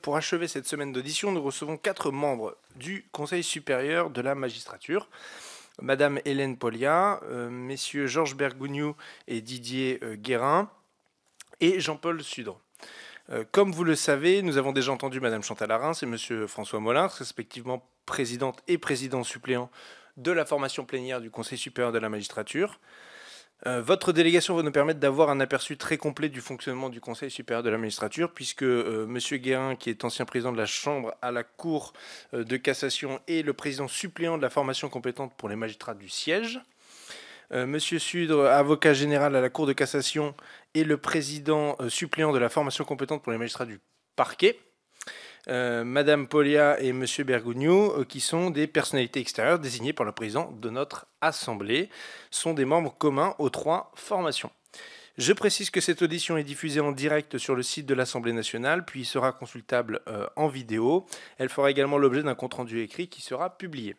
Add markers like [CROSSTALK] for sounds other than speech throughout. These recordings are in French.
Pour achever cette semaine d'audition, nous recevons quatre membres du Conseil supérieur de la magistrature. Madame Hélène Polia, euh, messieurs Georges Bergougnou et Didier euh, Guérin, et Jean-Paul Sudre. Euh, comme vous le savez, nous avons déjà entendu Madame Chantal Arins et Monsieur François Molin, respectivement présidente et président suppléant de la formation plénière du Conseil supérieur de la magistrature. Euh, votre délégation va nous permettre d'avoir un aperçu très complet du fonctionnement du Conseil supérieur de la magistrature, puisque euh, M. Guérin, qui est ancien président de la Chambre à la Cour euh, de cassation, est le président suppléant de la formation compétente pour les magistrats du siège. M. Sudre, avocat général à la Cour de cassation, est le président suppléant de la formation compétente pour les magistrats du parquet. Euh, Madame Polia et Monsieur Bergugno, euh, qui sont des personnalités extérieures désignées par le président de notre Assemblée, sont des membres communs aux trois formations. Je précise que cette audition est diffusée en direct sur le site de l'Assemblée nationale, puis sera consultable euh, en vidéo. Elle fera également l'objet d'un compte-rendu écrit qui sera publié.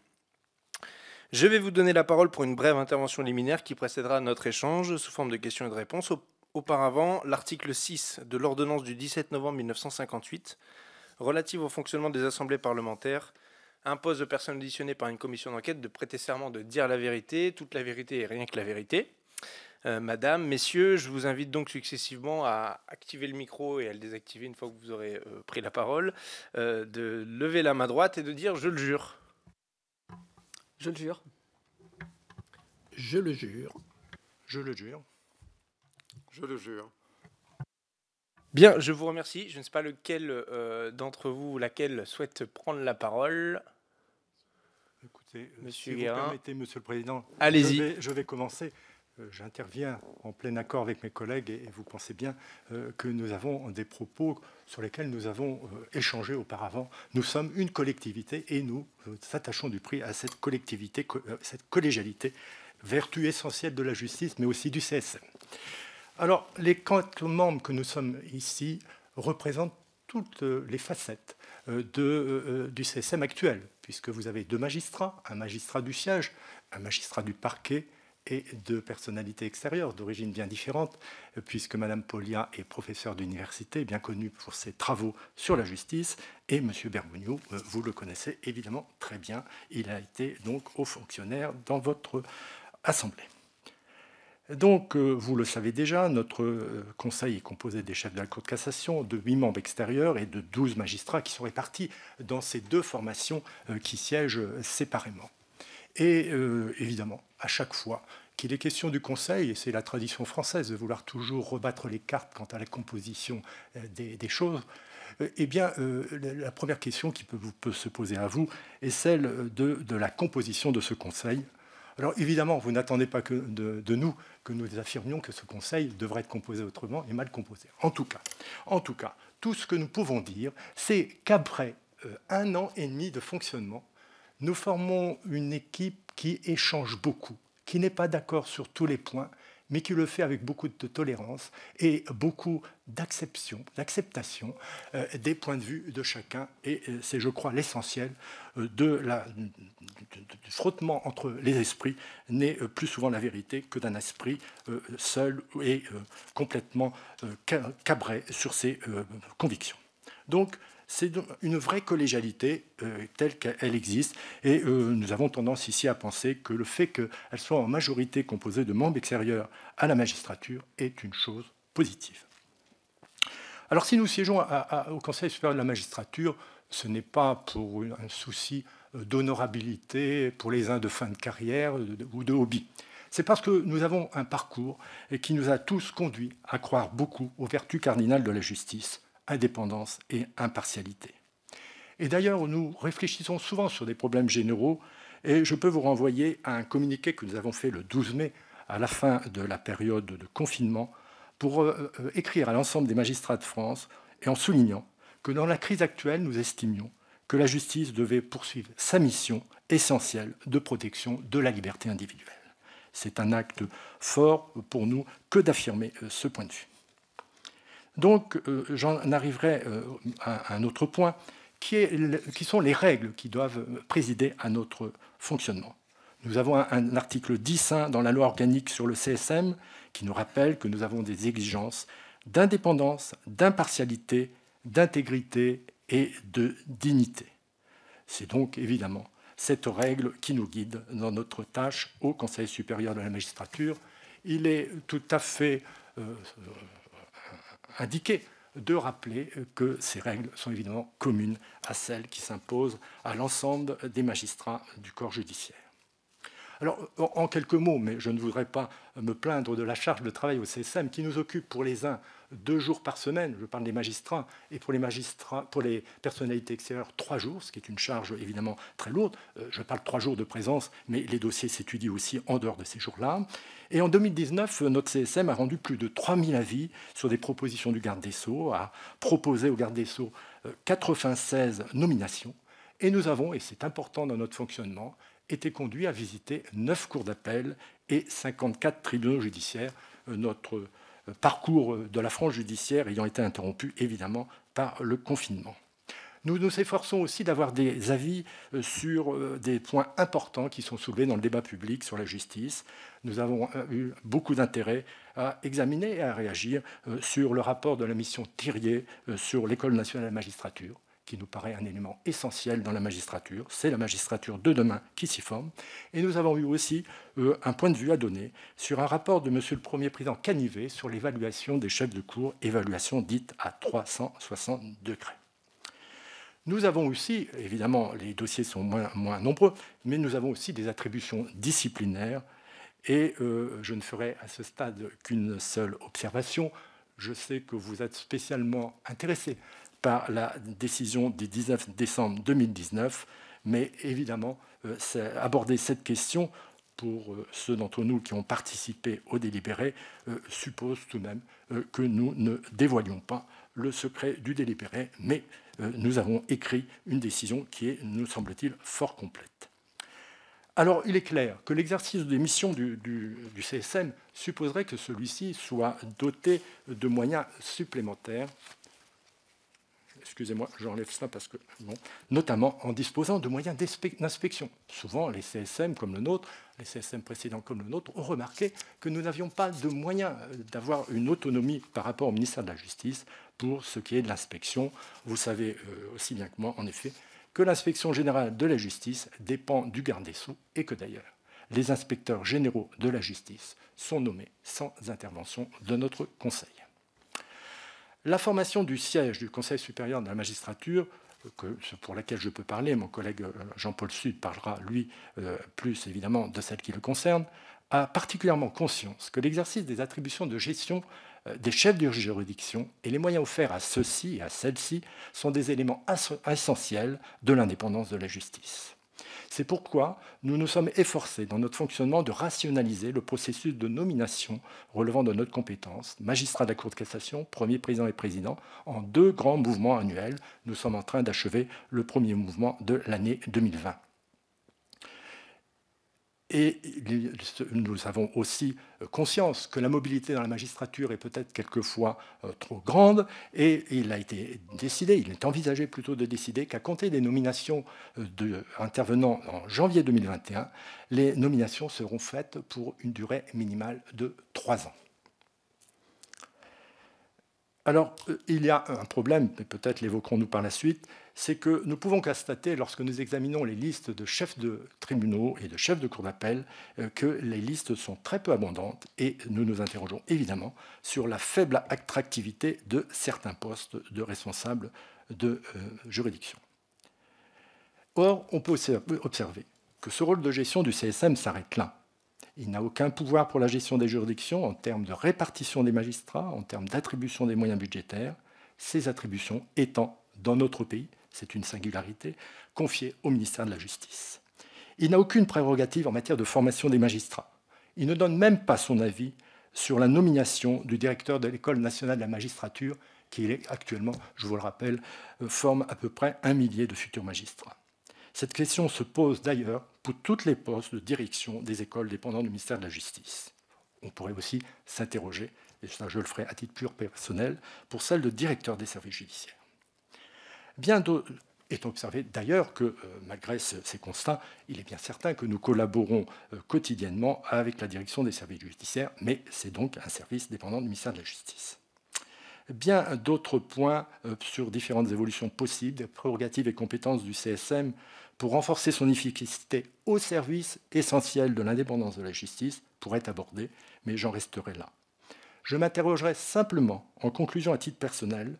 Je vais vous donner la parole pour une brève intervention liminaire qui précédera notre échange sous forme de questions et de réponses. Auparavant, l'article 6 de l'ordonnance du 17 novembre 1958 relative au fonctionnement des assemblées parlementaires impose aux personnes auditionnées par une commission d'enquête de prêter serment de dire la vérité, toute la vérité et rien que la vérité. Euh, madame, messieurs, je vous invite donc successivement à activer le micro et à le désactiver une fois que vous aurez euh, pris la parole, euh, de lever la main droite et de dire je le jure. Je le jure. Je le jure. Je le jure. Je le jure. Bien, je vous remercie. Je ne sais pas lequel euh, d'entre vous, ou laquelle souhaite prendre la parole. Écoutez, euh, monsieur si Monsieur le Président, Je, vais, commencer. Euh, j'interviens en plein accord avec mes collègues et, vous pensez bien que nous avons des propos sur lesquels nous avons échangé auparavant. Nous sommes une collectivité et nous, attachons du prix à cette collectivité, cette collégialité, vertu essentielle de la justice, mais aussi du CSM. Alors, les quatre membres que nous sommes ici représentent toutes euh, les facettes euh, euh, du CSM actuel, puisque vous avez deux magistrats, un magistrat du siège, un magistrat du parquet et deux personnalités extérieures d'origine bien différente, puisque Madame Polia est professeure d'université, bien connue pour ses travaux sur la justice, et Monsieur Bergogneau, vous le connaissez évidemment très bien, il a été donc haut fonctionnaire dans votre assemblée. Donc, euh, vous le savez déjà, notre euh, conseil est composé des chefs de la Cour de cassation, de huit membres extérieurs et de 12 magistrats qui sont répartis dans ces deux formations euh, qui siègent séparément. Et évidemment, à chaque fois qu'il est question du Conseil, et c'est la tradition française de vouloir toujours rebattre les cartes quant à la composition des, choses, eh bien, la première question qui peut, se poser à vous est celle de la composition de ce Conseil alors évidemment, vous n'attendez pas que de, nous que nous affirmions que ce Conseil devrait être composé autrement et mal composé. En tout cas, en tout, cas tout ce que nous pouvons dire, c'est qu'après euh, un an et demi de fonctionnement, nous formons une équipe qui échange beaucoup, qui n'est pas d'accord sur tous les points, mais qui le fait avec beaucoup de tolérance et beaucoup d'acceptation euh, des points de vue de chacun. Et euh, c'est, je crois, l'essentiel euh, de du frottement entre les esprits, n'est plus souvent la vérité que d'un esprit seul et complètement cabré sur ses convictions. Donc, c'est une vraie collégialité euh, telle qu'elle existe. Et euh, nous avons tendance ici à penser que le fait qu'elle soit en majorité composée de membres extérieurs à la magistrature est une chose positive. Alors si nous siégeons au Conseil supérieur de la magistrature, ce n'est pas pour un souci euh, d'honorabilité pour les uns de fin de carrière ou de hobby. C'est parce que nous avons un parcours qui nous a tous conduits à croire beaucoup aux vertus cardinales de la justice indépendance et impartialité. Et d'ailleurs, nous réfléchissons souvent sur des problèmes généraux, et je peux vous renvoyer à un communiqué que nous avons fait le 12 mai, à la fin de la période de confinement, pour euh, euh, écrire à l'ensemble des magistrats de France, et en soulignant que dans la crise actuelle, nous estimions que la justice devait poursuivre sa mission essentielle de protection de la liberté individuelle. C'est un acte fort pour nous que d'affirmer euh, ce point de vue. Donc euh, j'en arriverai euh, à un autre point, qui, sont les règles qui doivent présider à notre fonctionnement. Nous avons un, article 10.1 hein, dans la loi organique sur le CSM qui nous rappelle que nous avons des exigences d'indépendance, d'impartialité, d'intégrité et de dignité. C'est donc évidemment cette règle qui nous guide dans notre tâche au Conseil supérieur de la magistrature. Il est tout à fait euh, indiqué de rappeler que ces règles sont évidemment communes à celles qui s'imposent à l'ensemble des magistrats du corps judiciaire. Alors, en quelques mots, mais je ne voudrais pas me plaindre de la charge de travail au CSM qui nous occupe pour les uns deux jours par semaine, je parle des magistrats, et pour les magistrats, pour les personnalités extérieures, trois jours, ce qui est une charge évidemment très lourde. Euh, je parle trois jours de présence, mais les dossiers s'étudient aussi en dehors de ces jours-là. Et en 2019, euh, notre CSM a rendu plus de 3000 avis sur des propositions du garde des Sceaux, a proposé au garde des Sceaux 96 euh, nominations, et nous avons, et c'est important dans notre fonctionnement, été conduits à visiter 9 cours d'appel et 54 tribunaux judiciaires. Notre parcours de la France judiciaire ayant été interrompu évidemment par le confinement. Nous nous efforçons aussi d'avoir des avis euh, sur euh, des points importants qui sont soulevés dans le débat public sur la justice. Nous avons euh, eu beaucoup d'intérêt à examiner et à réagir sur le rapport de la mission Thirier sur l'École nationale de la magistrature, qui nous paraît un élément essentiel dans la magistrature. C'est la magistrature de demain qui s'y forme. Et nous avons eu aussi euh, un point de vue à donner sur un rapport de M. le Premier Président Canivet sur l'évaluation des chefs de cours, évaluation dite à 360 degrés. Nous avons aussi, évidemment, les dossiers sont moins, nombreux, mais nous avons aussi des attributions disciplinaires. Et euh, je ne ferai à ce stade qu'une seule observation. Je sais que vous êtes spécialement intéressé par la décision du 19 décembre 2019. Mais évidemment, euh, aborder cette question pour euh, ceux d'entre nous qui ont participé au délibéré, euh, suppose tout de même que nous ne dévoilions pas le secret du délibéré, mais nous avons écrit une décision qui est, nous semble-t-il, fort complète. Alors, il est clair que l'exercice des missions du CSM supposerait que celui-ci soit doté de moyens supplémentaires excusez-moi, j'enlève cela parce que, notamment en disposant de moyens d'inspection. Souvent, les CSM comme le nôtre, les CSM précédents comme le nôtre, ont remarqué que nous n'avions pas de moyens euh, d'avoir une autonomie par rapport au ministère de la Justice pour ce qui est de l'inspection. Vous savez euh, aussi bien que moi, en effet, que l'inspection générale de la justice dépend du garde des Sceaux et que d'ailleurs, les inspecteurs généraux de la justice sont nommés sans intervention de notre Conseil. La formation du siège du Conseil supérieur de la magistrature, euh, pour laquelle je peux parler, mon collègue euh, Jean-Paul Sud parlera, lui, euh, plus évidemment de celle qui le concerne, a particulièrement conscience que l'exercice des attributions de gestion des chefs de juridiction et les moyens offerts à ceux-ci et à celles-ci sont des éléments essentiels de l'indépendance de la justice. C'est pourquoi nous nous sommes efforcés dans notre fonctionnement de rationaliser le processus de nomination relevant de notre compétence, magistrat de la Cour de cassation, premier président et président, en deux grands mouvements annuels. Nous sommes en train d'achever le premier mouvement de l'année 2020. Et nous avons aussi euh, conscience que la mobilité dans la magistrature est peut-être quelquefois euh, trop grande, et il a été décidé, il est envisagé plutôt de décider qu'à compter des nominations euh, intervenant en janvier 2021, les nominations seront faites pour une durée minimale de trois ans. Alors, il y a un problème, mais peut-être l'évoquerons-nous par la suite, c'est que nous pouvons constater, lorsque nous examinons les listes de chefs de tribunaux et de chefs de cour d'appel, euh, que les listes sont très peu abondantes et nous nous interrogeons évidemment sur la faible attractivité de certains postes de responsables de euh, juridiction. Or, on peut observer que ce rôle de gestion du CSM s'arrête là. Il n'a aucun pouvoir pour la gestion des juridictions en termes de répartition des magistrats, en termes d'attribution des moyens budgétaires, ces attributions étant, dans notre pays, c'est une singularité, confiée au ministère de la Justice. Il n'a aucune prérogative en matière de formation des magistrats. Il ne donne même pas son avis sur la nomination du directeur de l'École nationale de la magistrature, qui est actuellement, je vous le rappelle, euh, forme à peu près un millier de futurs magistrats. Cette question se pose d'ailleurs pour toutes les postes de direction des écoles dépendant du ministère de la Justice. On pourrait aussi s'interroger, et ça je le ferai à titre pur personnel, pour celle de directeur des services judiciaires. Bien d'autres est observé d'ailleurs que, euh, malgré ces constats, il est bien certain que nous collaborons euh, quotidiennement avec la direction des services judiciaires, mais c'est donc un service dépendant du ministère de la Justice. Bien d'autres points euh, sur différentes évolutions possibles prérogatives et compétences du CSM pour renforcer son efficacité au service essentiel de l'indépendance de la justice pourraient être abordés, mais j'en resterai là. Je m'interrogerai simplement, en conclusion à titre personnel,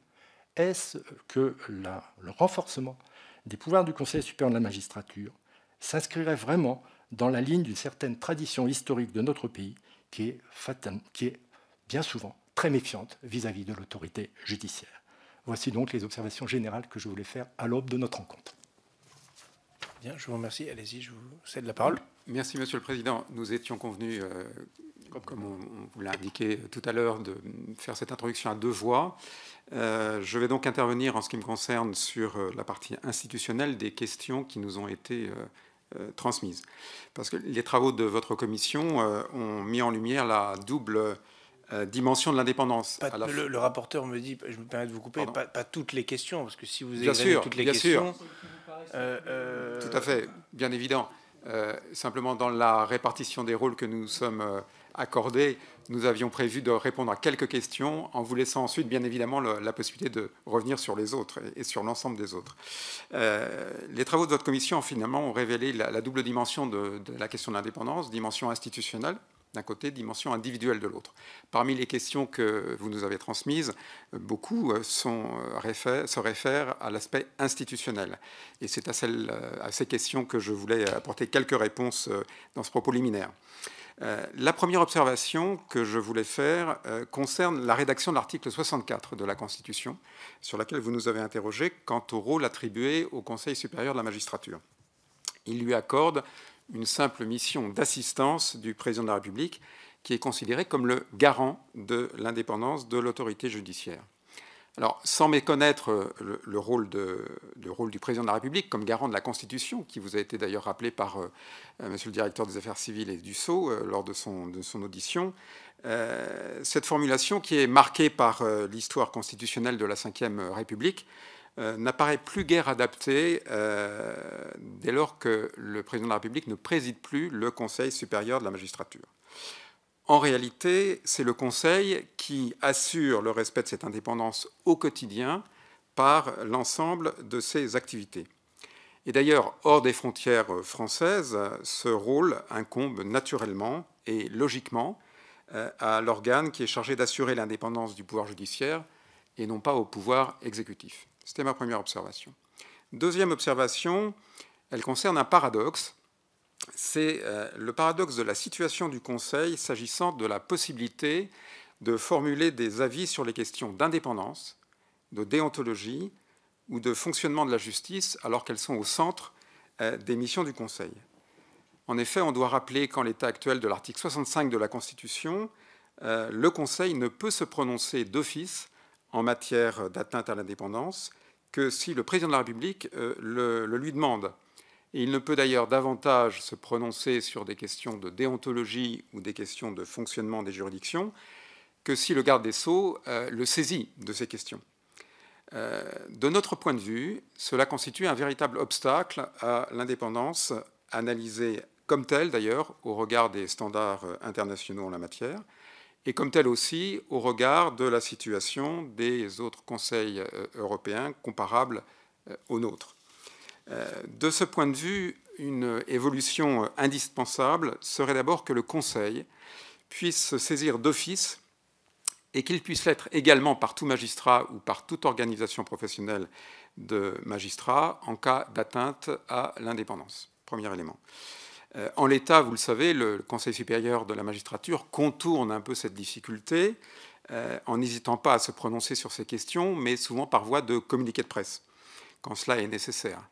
est-ce que le renforcement des pouvoirs du Conseil supérieur de la magistrature s'inscrirait vraiment dans la ligne d'une certaine tradition historique de notre pays qui est, bien souvent très méfiante vis-à-vis de l'autorité judiciaire. Voici donc les observations générales que je voulais faire à l'aube de notre rencontre. Bien, je vous remercie. Allez-y, je vous cède la parole. Merci, Monsieur le Président. Nous étions convenus euh, comme on, vous l'a indiqué euh, tout à l'heure, de faire cette introduction à deux voix. Euh, je vais donc intervenir en ce qui me concerne sur euh, la partie institutionnelle des questions qui nous ont été transmises. Parce que les travaux de votre commission ont mis en lumière la double dimension de l'indépendance. Le, rapporteur me dit, je me permets de vous couper, pas, toutes les questions, parce que si vous avez toutes les bien questions... Sûr. Tout à fait, bien évident. simplement dans la répartition des rôles que nous sommes Accordé, nous avions prévu de répondre à quelques questions en vous laissant ensuite, bien évidemment, la possibilité de revenir sur les autres et, sur l'ensemble des autres. Euh, les travaux de votre commission, finalement, ont révélé la, double dimension de, la question de l'indépendance, dimension institutionnelle, d'un côté, dimension individuelle de l'autre. Parmi les questions que vous nous avez transmises, beaucoup euh, sont, euh, se réfèrent à l'aspect institutionnel. Et c'est à, ces questions que je voulais apporter quelques réponses dans ce propos liminaire. Euh, la première observation que je voulais faire euh, concerne la rédaction de l'article 64 de la Constitution, sur laquelle vous nous avez interrogé quant au rôle attribué au Conseil supérieur de la magistrature. Il lui accorde une simple mission d'assistance du président de la République, qui est considéré comme le garant de l'indépendance de l'autorité judiciaire. Alors, sans méconnaître euh, le, rôle du président de la République comme garant de la Constitution, qui vous a été d'ailleurs rappelé par euh, euh, Monsieur le directeur des Affaires civiles et du Sceau lors de son, audition, cette formulation, qui est marquée par l'histoire constitutionnelle de la Ve République, n'apparaît plus guère adaptée dès lors que le président de la République ne préside plus le Conseil supérieur de la magistrature. En réalité, c'est le Conseil qui assure le respect de cette indépendance au quotidien par l'ensemble de ses activités. Et d'ailleurs, hors des frontières françaises, ce rôle incombe naturellement et logiquement euh, à l'organe qui est chargé d'assurer l'indépendance du pouvoir judiciaire et non pas au pouvoir exécutif. C'était ma première observation. Deuxième observation, elle concerne un paradoxe c'est euh, le paradoxe de la situation du Conseil s'agissant de la possibilité de formuler des avis sur les questions d'indépendance, de déontologie ou de fonctionnement de la justice, alors qu'elles sont au centre euh, des missions du Conseil. En effet, on doit rappeler qu'en l'état actuel de l'article 65 de la Constitution, euh, le Conseil ne peut se prononcer d'office en matière d'atteinte à l'indépendance que si le président de la République le, lui demande il ne peut d'ailleurs davantage se prononcer sur des questions de déontologie ou des questions de fonctionnement des juridictions que si le garde des sceaux euh, le saisit de ces questions. Euh, de notre point de vue, cela constitue un véritable obstacle à l'indépendance, analysée comme telle d'ailleurs au regard des standards internationaux en la matière, et comme telle aussi au regard de la situation des autres conseils euh, européens comparables aux nôtres. Euh, de ce point de vue, une évolution indispensable serait d'abord que le Conseil puisse se saisir d'office et qu'il puisse l'être également par tout magistrat ou par toute organisation professionnelle de magistrats en cas d'atteinte à l'indépendance. Premier élément. Euh, en l'état, vous le savez, le Conseil supérieur de la magistrature contourne un peu cette difficulté euh, en n'hésitant pas à se prononcer sur ces questions, mais souvent par voie de communiqué de presse, quand cela est nécessaire.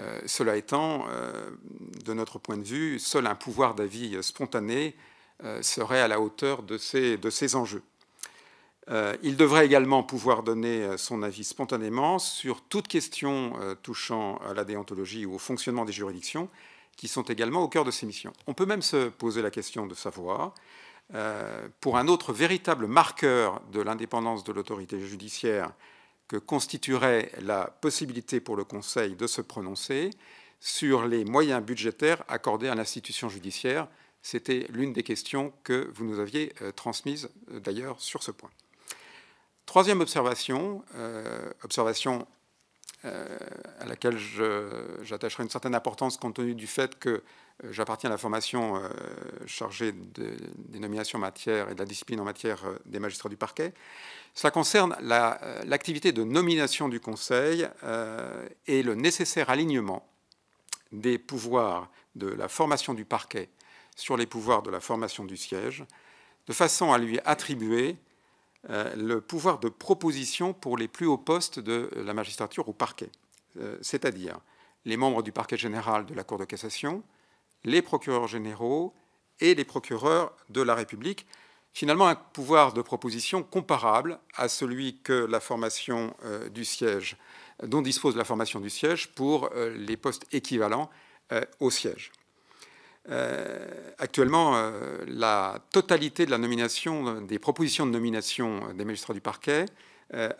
Euh, cela étant, euh, de notre point de vue, seul un pouvoir d'avis spontané euh, serait à la hauteur de ces, enjeux. il devrait également pouvoir donner son avis spontanément sur toute question touchant à la déontologie ou au fonctionnement des juridictions, qui sont également au cœur de ces missions. On peut même se poser la question de savoir, pour un autre véritable marqueur de l'indépendance de l'autorité judiciaire, constituerait la possibilité pour le Conseil de se prononcer sur les moyens budgétaires accordés à l'institution judiciaire. C'était l'une des questions que vous nous aviez euh, transmises euh, d'ailleurs sur ce point. Troisième observation, euh, observation à laquelle j'attacherai une certaine importance compte tenu du fait que J'appartiens à la formation euh, chargée des nominations en matière et de la discipline en matière euh, des magistrats du parquet. Cela concerne euh, l'activité de nomination du Conseil et le nécessaire alignement des pouvoirs de la formation du parquet sur les pouvoirs de la formation du siège, de façon à lui attribuer le pouvoir de proposition pour les plus hauts postes de la magistrature au parquet, c'est-à-dire les membres du parquet général de la Cour de cassation, les procureurs généraux et les procureurs de la République. Finalement, un pouvoir de proposition comparable à celui que la formation euh, du siège, dont dispose la formation du siège pour euh, les postes équivalents euh, au siège. actuellement, la totalité de la nomination, des propositions de nomination des magistrats du parquet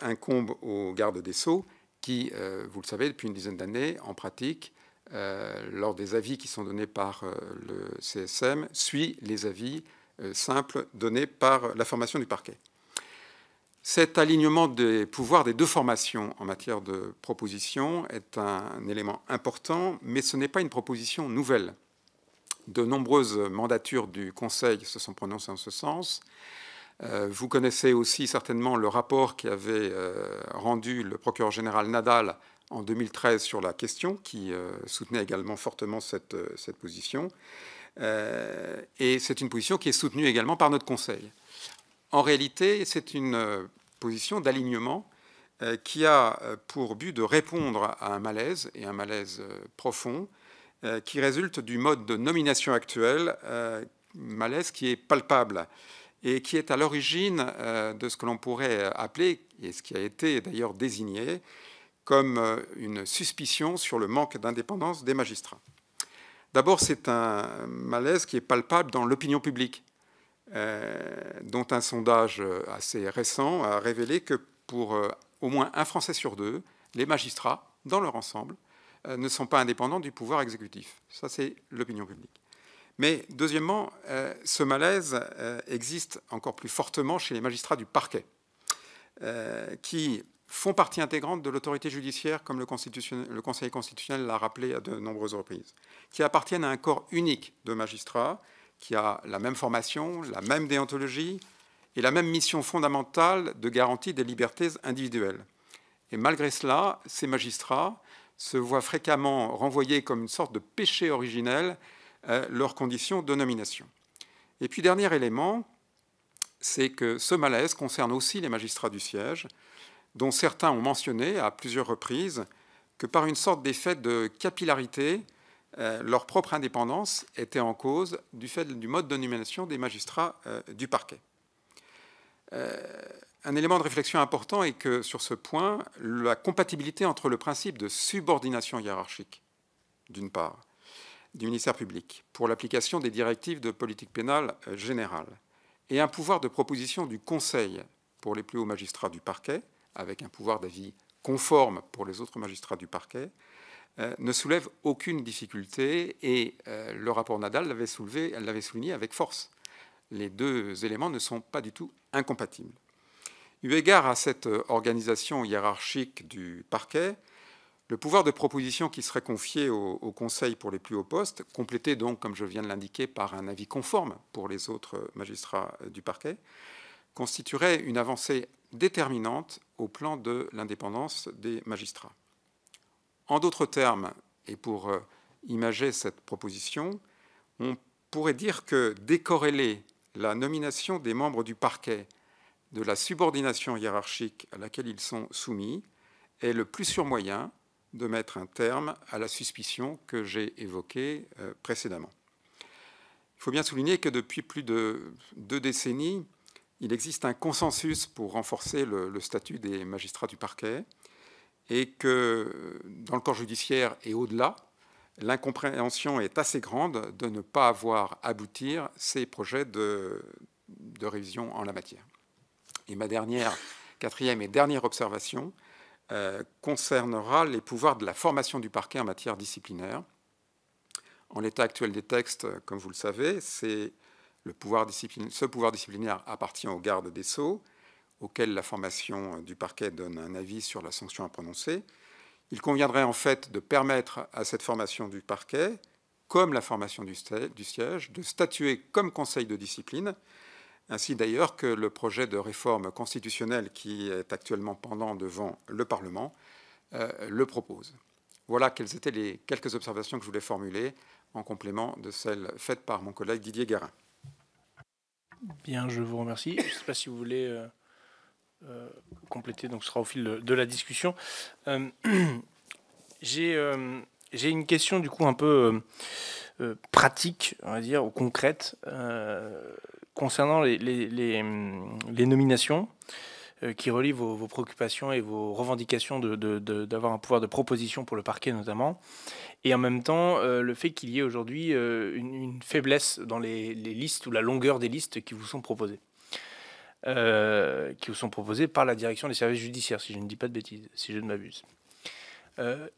incombe aux gardes des Sceaux, qui, vous le savez, depuis une dizaine d'années, en pratique, euh, lors des avis qui sont donnés par euh, le CSM, suit les avis euh, simples donnés par la formation du parquet. Cet alignement des pouvoirs des deux formations en matière de proposition est un élément important, mais ce n'est pas une proposition nouvelle. De nombreuses mandatures du Conseil se sont prononcées en ce sens. Vous connaissez aussi certainement le rapport qui avait rendu le procureur général Nadal en 2013 sur la question, qui euh, soutenait également fortement cette, euh, position. Euh, et c'est une position qui est soutenue également par notre Conseil. En réalité, c'est une position d'alignement qui a pour but de répondre à un malaise, et un malaise profond, qui résulte du mode de nomination actuel, malaise qui est palpable et qui est à l'origine de ce que l'on pourrait appeler, et ce qui a été d'ailleurs désigné, comme euh, une suspicion sur le manque d'indépendance des magistrats. D'abord, c'est un malaise qui est palpable dans l'opinion publique, euh, dont un sondage euh, assez récent a révélé que pour au moins un Français sur deux, les magistrats, dans leur ensemble, ne sont pas indépendants du pouvoir exécutif. Ça, c'est l'opinion publique. Mais deuxièmement, ce malaise existe encore plus fortement chez les magistrats du parquet, qui, font partie intégrante de l'autorité judiciaire, comme le, Conseil constitutionnel l'a rappelé à de nombreuses reprises, qui appartiennent à un corps unique de magistrats, qui a la même formation, la même déontologie et la même mission fondamentale de garantie des libertés individuelles. Et malgré cela, ces magistrats se voient fréquemment renvoyés comme une sorte de péché originel euh, leurs conditions de nomination. Et puis dernier élément, c'est que ce malaise concerne aussi les magistrats du siège, dont certains ont mentionné à plusieurs reprises que par une sorte d'effet de capillarité, euh, leur propre indépendance était en cause du fait du mode de nomination des magistrats euh, du parquet. Euh, un élément de réflexion important est que sur ce point, la compatibilité entre le principe de subordination hiérarchique, d'une part, du ministère public pour l'application des directives de politique pénale générale et un pouvoir de proposition du Conseil pour les plus hauts magistrats du parquet avec un pouvoir d'avis conforme pour les autres magistrats du parquet, euh, ne soulève aucune difficulté et euh, le rapport Nadal l'avait souligné avec force. Les deux éléments ne sont pas du tout incompatibles. Eu égard à cette organisation hiérarchique du parquet, le pouvoir de proposition qui serait confié au Conseil pour les plus hauts postes, complété donc, comme je viens de l'indiquer, par un avis conforme pour les autres magistrats du parquet, constituerait une avancée déterminante au plan de l'indépendance des magistrats. En d'autres termes, et pour euh, imager cette proposition, on pourrait dire que décorréler la nomination des membres du parquet de la subordination hiérarchique à laquelle ils sont soumis est le plus sûr moyen de mettre un terme à la suspicion que j'ai évoquée euh, précédemment. Il faut bien souligner que depuis plus de deux décennies, il existe un consensus pour renforcer le, statut des magistrats du parquet et que dans le corps judiciaire et au-delà, l'incompréhension est assez grande de ne pas avoir aboutir ces projets de, révision en la matière. Et ma dernière, quatrième et dernière observation euh, concernera les pouvoirs de la formation du parquet en matière disciplinaire. En l'état actuel des textes, comme vous le savez, c'est ce pouvoir disciplinaire appartient au garde des sceaux, auquel la formation du parquet donne un avis sur la sanction à prononcer. Il conviendrait en fait de permettre à cette formation du parquet, comme la formation du, siège, de statuer comme conseil de discipline, ainsi d'ailleurs que le projet de réforme constitutionnelle qui est actuellement pendant devant le Parlement euh, le propose. Voilà quelles étaient les quelques observations que je voulais formuler en complément de celles faites par mon collègue Didier Guérin. Bien, je vous remercie. Je ne sais pas si vous voulez euh, euh, compléter, donc ce sera au fil de, la discussion. Euh, [CLEARS THROAT] j'ai une question du coup un peu pratique, on va dire, ou concrète, concernant les, les, les nominations. Euh, qui relie vos, vos, préoccupations et vos revendications d'avoir de, de, un pouvoir de proposition pour le parquet notamment, et en même temps euh, le fait qu'il y ait aujourd'hui euh, une, faiblesse dans les, listes ou la longueur des listes qui vous sont proposées. qui vous sont proposées par la direction des services judiciaires, si je ne dis pas de bêtises, si je ne m'abuse.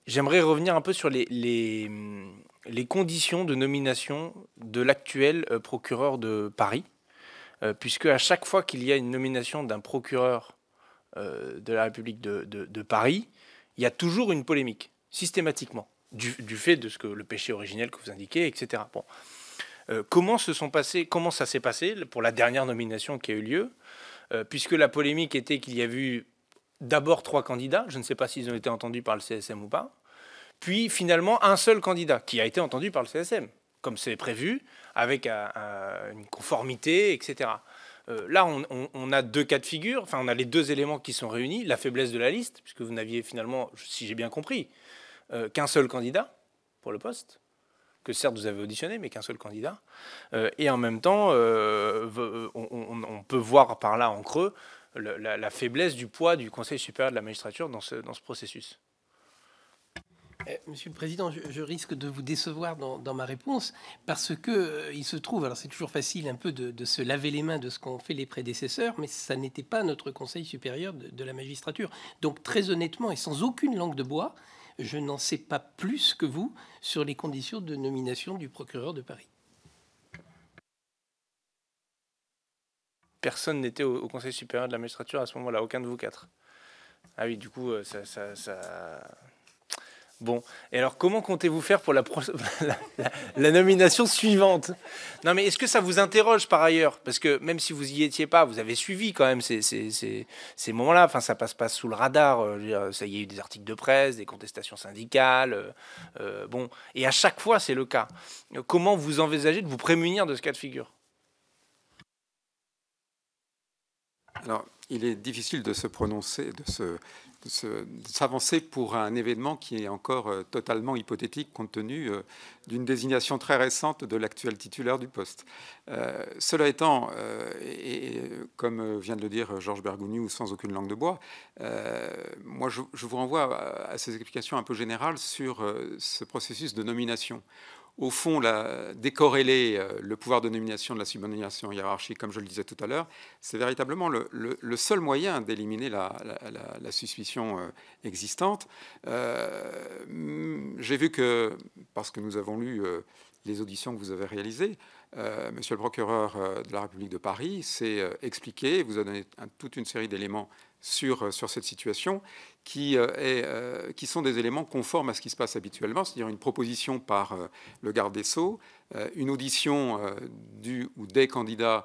J'aimerais revenir un peu sur les, les conditions de nomination de l'actuel procureur de Paris, euh, puisque à chaque fois qu'il y a une nomination d'un procureur euh, de la République de, Paris, il y a toujours une polémique, systématiquement, du, fait de ce que le péché originel que vous indiquez, etc. Bon. Euh, comment, se sont passés, comment ça s'est passé pour la dernière nomination qui a eu lieu Puisque la polémique était qu'il y a eu d'abord trois candidats, je ne sais pas s'ils ont été entendus par le CSM ou pas, puis finalement un seul candidat qui a été entendu par le CSM comme c'est prévu, avec une conformité, etc. Euh, là, on, a deux cas de figure, enfin, on a les deux éléments qui sont réunis, la faiblesse de la liste, puisque vous n'aviez finalement, si j'ai bien compris, euh, qu'un seul candidat pour le poste, que certes vous avez auditionné, mais qu'un seul candidat, euh, et en même temps, on, peut voir par là en creux la, faiblesse du poids du Conseil supérieur de la magistrature dans ce processus. Euh, monsieur le Président, je, risque de vous décevoir dans, ma réponse parce que euh, il se trouve, alors c'est toujours facile un peu de, se laver les mains de ce qu'ont fait les prédécesseurs, mais ça n'était pas notre Conseil supérieur de, la magistrature. Donc très honnêtement et sans aucune langue de bois, je n'en sais pas plus que vous sur les conditions de nomination du procureur de Paris. Personne n'était au, Conseil supérieur de la magistrature à ce moment-là, aucun de vous quatre. Ah oui, du coup, euh, ça... Bon, et alors comment comptez-vous faire pour la, [LAUGHS] nomination suivante Non, mais est-ce que ça vous interroge par ailleurs Parce que même si vous y étiez pas, vous avez suivi quand même ces, moments-là. Enfin, ça passe pas sous le radar. Euh, ça y a eu des articles de presse, des contestations syndicales. Euh, euh, bon, et à chaque fois, c'est le cas. Comment vous envisagez de vous prémunir de ce cas de figure Non il est difficile de se prononcer, de s'avancer pour un événement qui est encore euh, totalement hypothétique compte tenu euh, d'une désignation très récente de l'actuel titulaire du poste. Euh, cela étant, et, comme vient de le dire Georges Bergouniou sans aucune langue de bois, moi je, vous renvoie à, ces explications un peu générales sur ce processus de nomination au fond, la, décorréler euh, le pouvoir de nomination de la subordination hiérarchique, comme je le disais tout à l'heure, c'est véritablement le, seul moyen d'éliminer la, suspicion euh, existante. Euh, j'ai vu que, parce que nous avons lu les auditions que vous avez réalisées, Monsieur le procureur de la République de Paris s'est expliqué, vous a donné toute une série d'éléments sur, euh, sur cette situation, qui, euh, est, euh, qui sont des éléments conformes à ce qui se passe habituellement, c'est-à-dire une proposition par le garde des sceaux, une audition du ou des candidats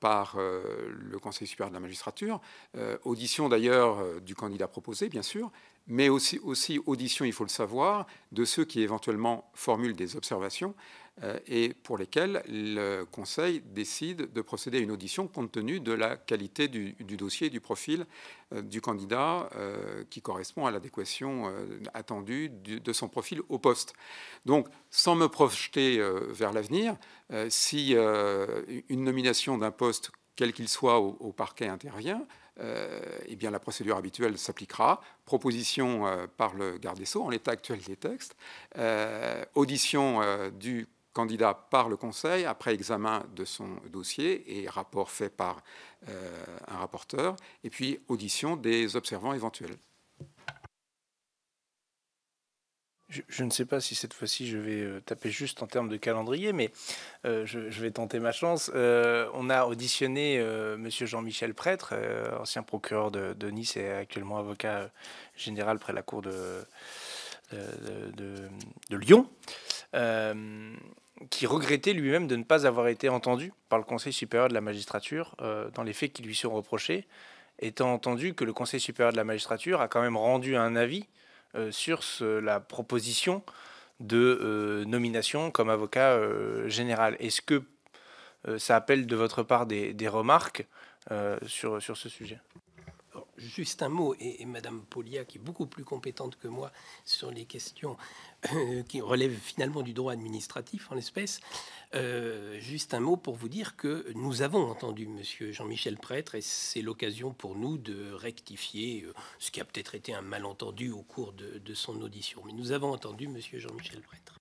par le Conseil supérieur de la magistrature, audition d'ailleurs du candidat proposé, bien sûr, mais aussi, aussi audition, il faut le savoir, de ceux qui éventuellement formulent des observations. Euh, et pour lesquels le Conseil décide de procéder à une audition compte tenu de la qualité du, dossier et du profil euh, du candidat euh, qui correspond à l'adéquation attendue de son profil au poste. Donc, sans me projeter vers l'avenir, si une nomination d'un poste, quel qu'il soit, au, parquet intervient, eh bien, la procédure habituelle s'appliquera. Proposition par le garde des Sceaux, en l'état actuel des textes, audition du candidat par le Conseil après examen de son dossier et rapport fait par euh, un rapporteur, et puis audition des observants éventuels. Je, ne sais pas si cette fois-ci je vais euh, taper juste en termes de calendrier, mais euh, je, vais tenter ma chance. on a auditionné Monsieur Jean-Michel Prêtre, ancien procureur de, Nice et actuellement avocat général près la cour de Lyon qui regrettait lui-même de ne pas avoir été entendu par le Conseil supérieur de la magistrature euh, dans les faits qui lui sont reprochés, étant entendu que le Conseil supérieur de la magistrature a quand même rendu un avis euh, sur la proposition de euh, nomination comme avocat général. Est-ce que ça appelle de votre part des, remarques sur ce sujet juste un mot, et, Mme Madame Polia, qui est beaucoup plus compétente que moi sur les questions euh, qui relèvent finalement du droit administratif en l'espèce, euh, juste un mot pour vous dire que nous avons entendu Monsieur Jean-Michel Prêtre, et c'est l'occasion pour nous de rectifier euh, ce qui a peut-être été un malentendu au cours de, de son audition. Mais nous avons entendu Monsieur Jean-Michel Prêtre.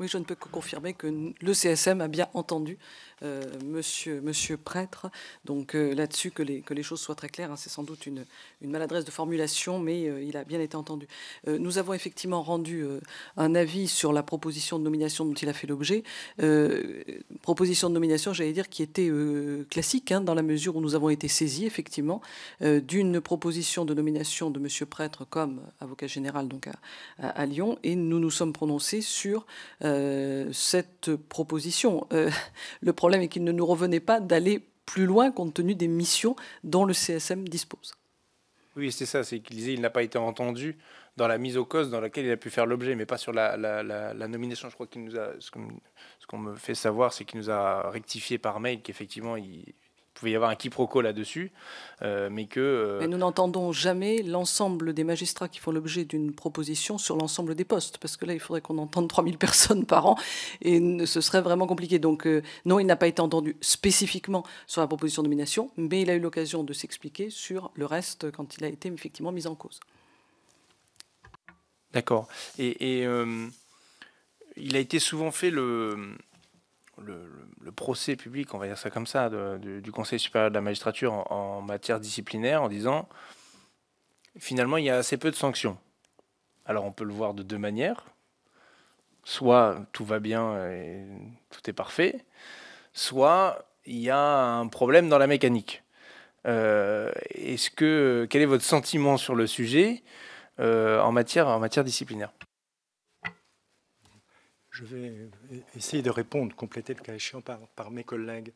Oui, je ne peux que confirmer que le CSM a bien entendu euh, M. monsieur, Prêtre. Donc euh, là-dessus, que les, choses soient très claires, hein, c'est sans doute une, maladresse de formulation, mais euh, il a bien été entendu. nous avons effectivement rendu un avis sur la proposition de nomination dont il a fait l'objet. proposition de nomination, j'allais dire, qui était classique, hein, dans la mesure où nous avons été saisis, effectivement, d'une proposition de nomination de monsieur Prêtre comme avocat général donc à Lyon, et nous nous sommes prononcés sur euh, cette proposition. Euh, le problème est qu'il ne nous revenait pas d'aller plus loin compte tenu des missions dont le CSM dispose. Oui, c'est ça, c'est qu'il disait il n'a pas été entendu dans la mise aux cause dans laquelle il a pu faire l'objet, mais pas sur la, nomination. Je crois qu'il nous a, ce qu'on me fait savoir, c'est qu'il nous a rectifié par mail qu'effectivement, il, pouvait y avoir un quiproquo là-dessus, euh, mais que... Euh, mais nous n'entendons jamais l'ensemble des magistrats qui font l'objet d'une proposition sur l'ensemble des postes, parce que là, il faudrait qu'on entende 3000 personnes par an, et ce serait vraiment compliqué. Donc euh, non, il n'a pas été entendu spécifiquement sur la proposition de nomination, mais il a eu l'occasion de s'expliquer sur le reste quand il a été effectivement mis en cause. D'accord. et il a été souvent fait le le, procès public, on va dire ça comme ça, du, Conseil supérieur de la magistrature en, matière disciplinaire en disant finalement il y a assez peu de sanctions. Alors on peut le voir de deux manières. Soit tout va bien et tout est parfait, soit il y a un problème dans la mécanique. Euh, est-ce que quel est votre sentiment sur le sujet euh, en matière en matière disciplinaire je vais essayer de répondre, compléter le cas échéant par, mes collègues.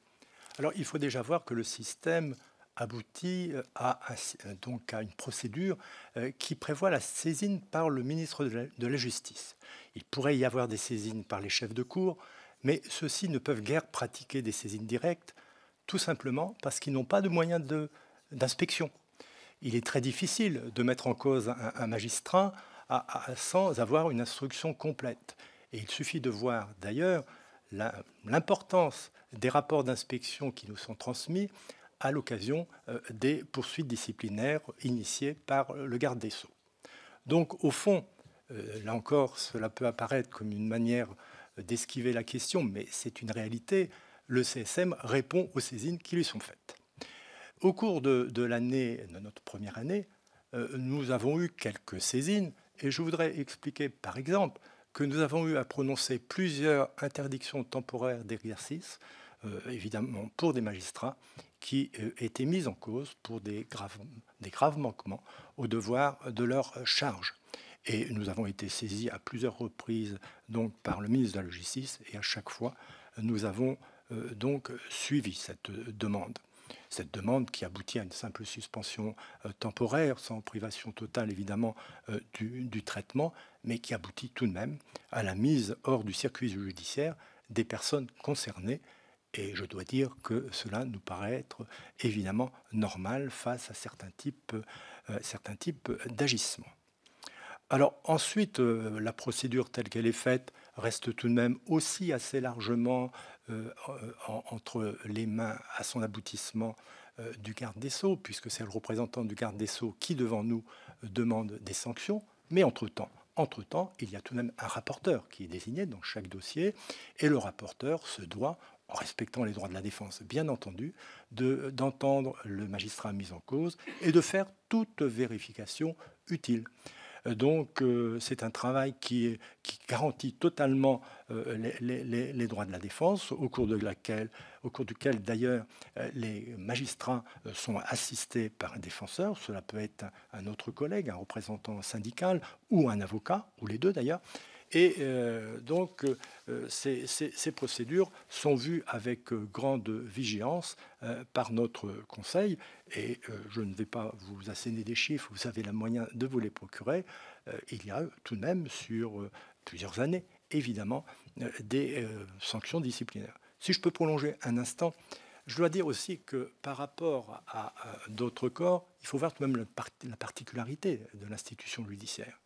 Alors, il faut déjà voir que le système aboutit euh, à, euh, donc à une procédure euh, qui prévoit la saisine par le ministre de la, Justice. Il pourrait y avoir des saisines par les chefs de cour, mais ceux-ci ne peuvent guère pratiquer des saisines directes, tout simplement parce qu'ils n'ont pas de moyens d'inspection. Il est très difficile de mettre en cause un, magistrat sans avoir une instruction complète. Et il suffit de voir d'ailleurs l'importance des rapports d'inspection qui nous sont transmis à l'occasion euh, des poursuites disciplinaires initiées par le garde des sceaux. Donc au fond, euh, là encore, cela peut apparaître comme une manière d'esquiver la question, mais c'est une réalité. Le CSM répond aux saisines qui lui sont faites. Au cours de, de l'année, de notre première année, euh, nous avons eu quelques saisines, et je voudrais expliquer, par exemple, nous avons eu à prononcer plusieurs interdictions temporaires d'exercice, euh, évidemment pour des magistrats, qui euh, étaient mises en cause pour des graves, des graves manquements au devoir de leur charge. Et nous avons été saisis à plusieurs reprises donc, par le ministre de la Justice et à chaque fois, nous avons euh, donc suivi cette demande. Cette demande qui aboutit à une simple suspension euh, temporaire, sans privation totale évidemment euh, du, traitement, mais qui aboutit tout de même à la mise hors du circuit judiciaire des personnes concernées. Et je dois dire que cela nous paraît être évidemment normal face à certains types, euh, certains types d'agissements. Alors ensuite, la procédure telle qu'elle est faite reste tout de même aussi assez largement euh, entre les mains à son aboutissement euh, du garde des Sceaux, puisque c'est le représentant du garde des Sceaux qui, devant nous, euh, demande des sanctions. Mais entre-temps, entre-temps, il y a tout de même un rapporteur qui est désigné dans chaque dossier, et le rapporteur se doit, en respectant les droits de la défense, bien entendu, d'entendre le magistrat mis en cause et de faire toute vérification utile. Donc euh, c'est un travail qui, garantit totalement euh, les, droits de la défense, au cours, au cours duquel d'ailleurs euh, les magistrats sont assistés par un défenseur. Cela peut être un autre collègue, un représentant syndical ou un avocat, ou les deux d'ailleurs. Et euh, donc, euh, ces, procédures sont vues avec euh, grande vigilance par notre Conseil. Et je ne vais pas vous asséner des chiffres, vous avez la moyen de vous les procurer. il y a tout de même, sur plusieurs années, évidemment, des sanctions disciplinaires. Si je peux prolonger un instant, je dois dire aussi que par rapport à, d'autres corps, il faut voir tout de même la particularité de l'institution judiciaire.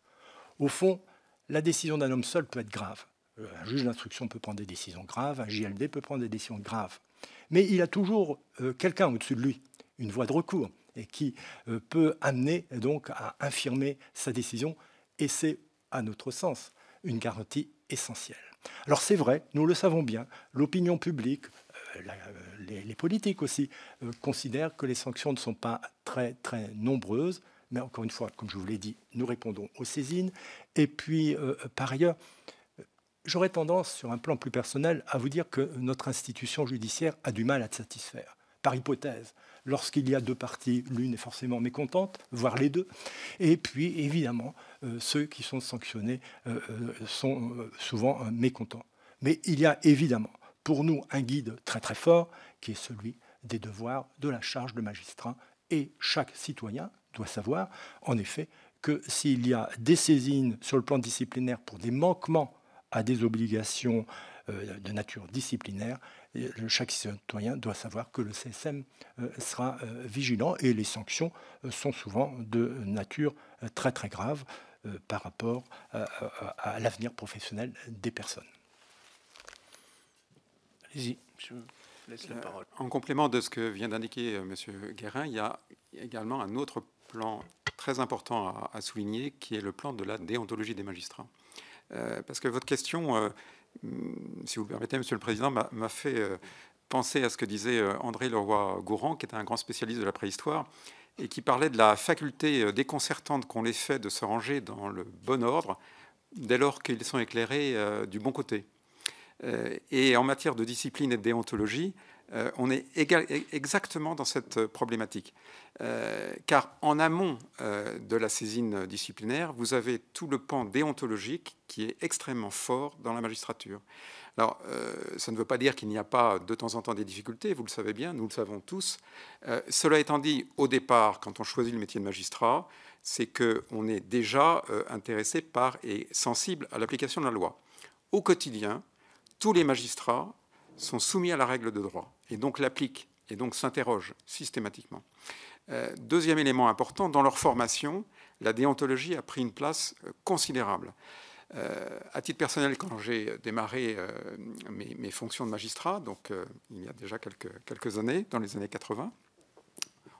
Au fond, la décision d'un homme seul peut être grave. Euh, un juge d'instruction peut prendre des décisions graves, un JLD peut prendre des décisions graves. Mais il a toujours euh, quelqu'un au-dessus de lui, une voie de recours, et qui euh, peut amener donc à infirmer sa décision. Et c'est, à notre sens, une garantie essentielle. Alors c'est vrai, nous le savons bien, l'opinion publique, les, les, politiques aussi, considèrent que les sanctions ne sont pas très très nombreuses, mais encore une fois, comme je vous l'ai dit, nous répondons aux saisines. Et puis, euh, par ailleurs, j'aurais tendance, sur un plan plus personnel, à vous dire que notre institution judiciaire a du mal à te satisfaire, par hypothèse. Lorsqu'il y a deux parties, l'une est forcément mécontente, voire les deux. Et puis, évidemment, euh, ceux qui sont sanctionnés euh, sont souvent mécontents. Mais il y a évidemment, pour nous, un guide très très fort, qui est celui des devoirs, de la charge de magistrat, et chaque citoyen, doit savoir, en effet, que s'il y a des saisines sur le plan disciplinaire pour des manquements à des obligations euh, de nature disciplinaire, chaque citoyen doit savoir que le CSM euh, sera euh, vigilant et les sanctions sont souvent de nature très très grave par rapport à, l'avenir professionnel des personnes. Allez-y, je laisse la parole. En complément de ce que vient d'indiquer M. Guérin, il y a également un autre plan très important à, souligner, qui est le plan de la déontologie des magistrats. Euh, parce que votre question, euh, mm, si vous permettez, Monsieur le Président, m'a fait euh, penser à ce que disait André Leroy-Gourand, qui était un grand spécialiste de la préhistoire, et qui parlait de la faculté déconcertante qu'on les fait de se ranger dans le bon ordre dès lors qu'ils sont éclairés du bon côté. Et en matière de discipline et de déontologie, euh, on est exactement dans cette euh, problématique. Euh, car en amont de la saisine disciplinaire, vous avez tout le pan déontologique qui est extrêmement fort dans la magistrature. Alors, ça ne veut pas dire qu'il n'y a pas de temps en temps des difficultés, vous le savez bien, nous le savons tous. cela étant dit, au départ, quand on choisit le métier de magistrat, c'est qu'on est déjà intéressé par et sensible à l'application de la loi. Au quotidien, tous les magistrats sont soumis à la règle de droit et donc l'appliquent et donc s'interrogent systématiquement. Euh, deuxième élément important, dans leur formation, la déontologie a pris une place euh, considérable. Euh, à titre personnel, quand j'ai démarré mes, fonctions de magistrat, donc il y a déjà quelques, années, dans les années 80,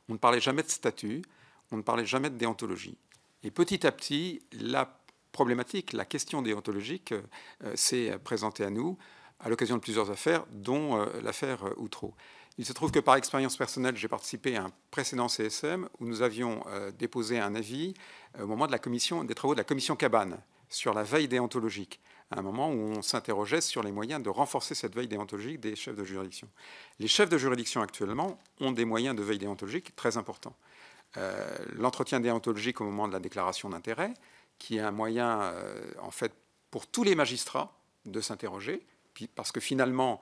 on ne parlait jamais de statut, on ne parlait jamais de déontologie. Et petit à petit, la problématique, la question déontologique s'est présentée à nous à l'occasion de plusieurs affaires, dont euh, l'affaire euh, Outreau. Il se trouve que par expérience personnelle, j'ai participé à un précédent CSM où nous avions euh, déposé un avis au moment de la commission, des travaux de la commission Cabane sur la veille déontologique, à un moment où on s'interrogeait sur les moyens de renforcer cette veille déontologique des chefs de juridiction. Les chefs de juridiction actuellement ont des moyens de veille déontologique très importants. l'entretien déontologique au moment de la déclaration d'intérêt, qui est un moyen, en fait, pour tous les magistrats de s'interroger parce que finalement,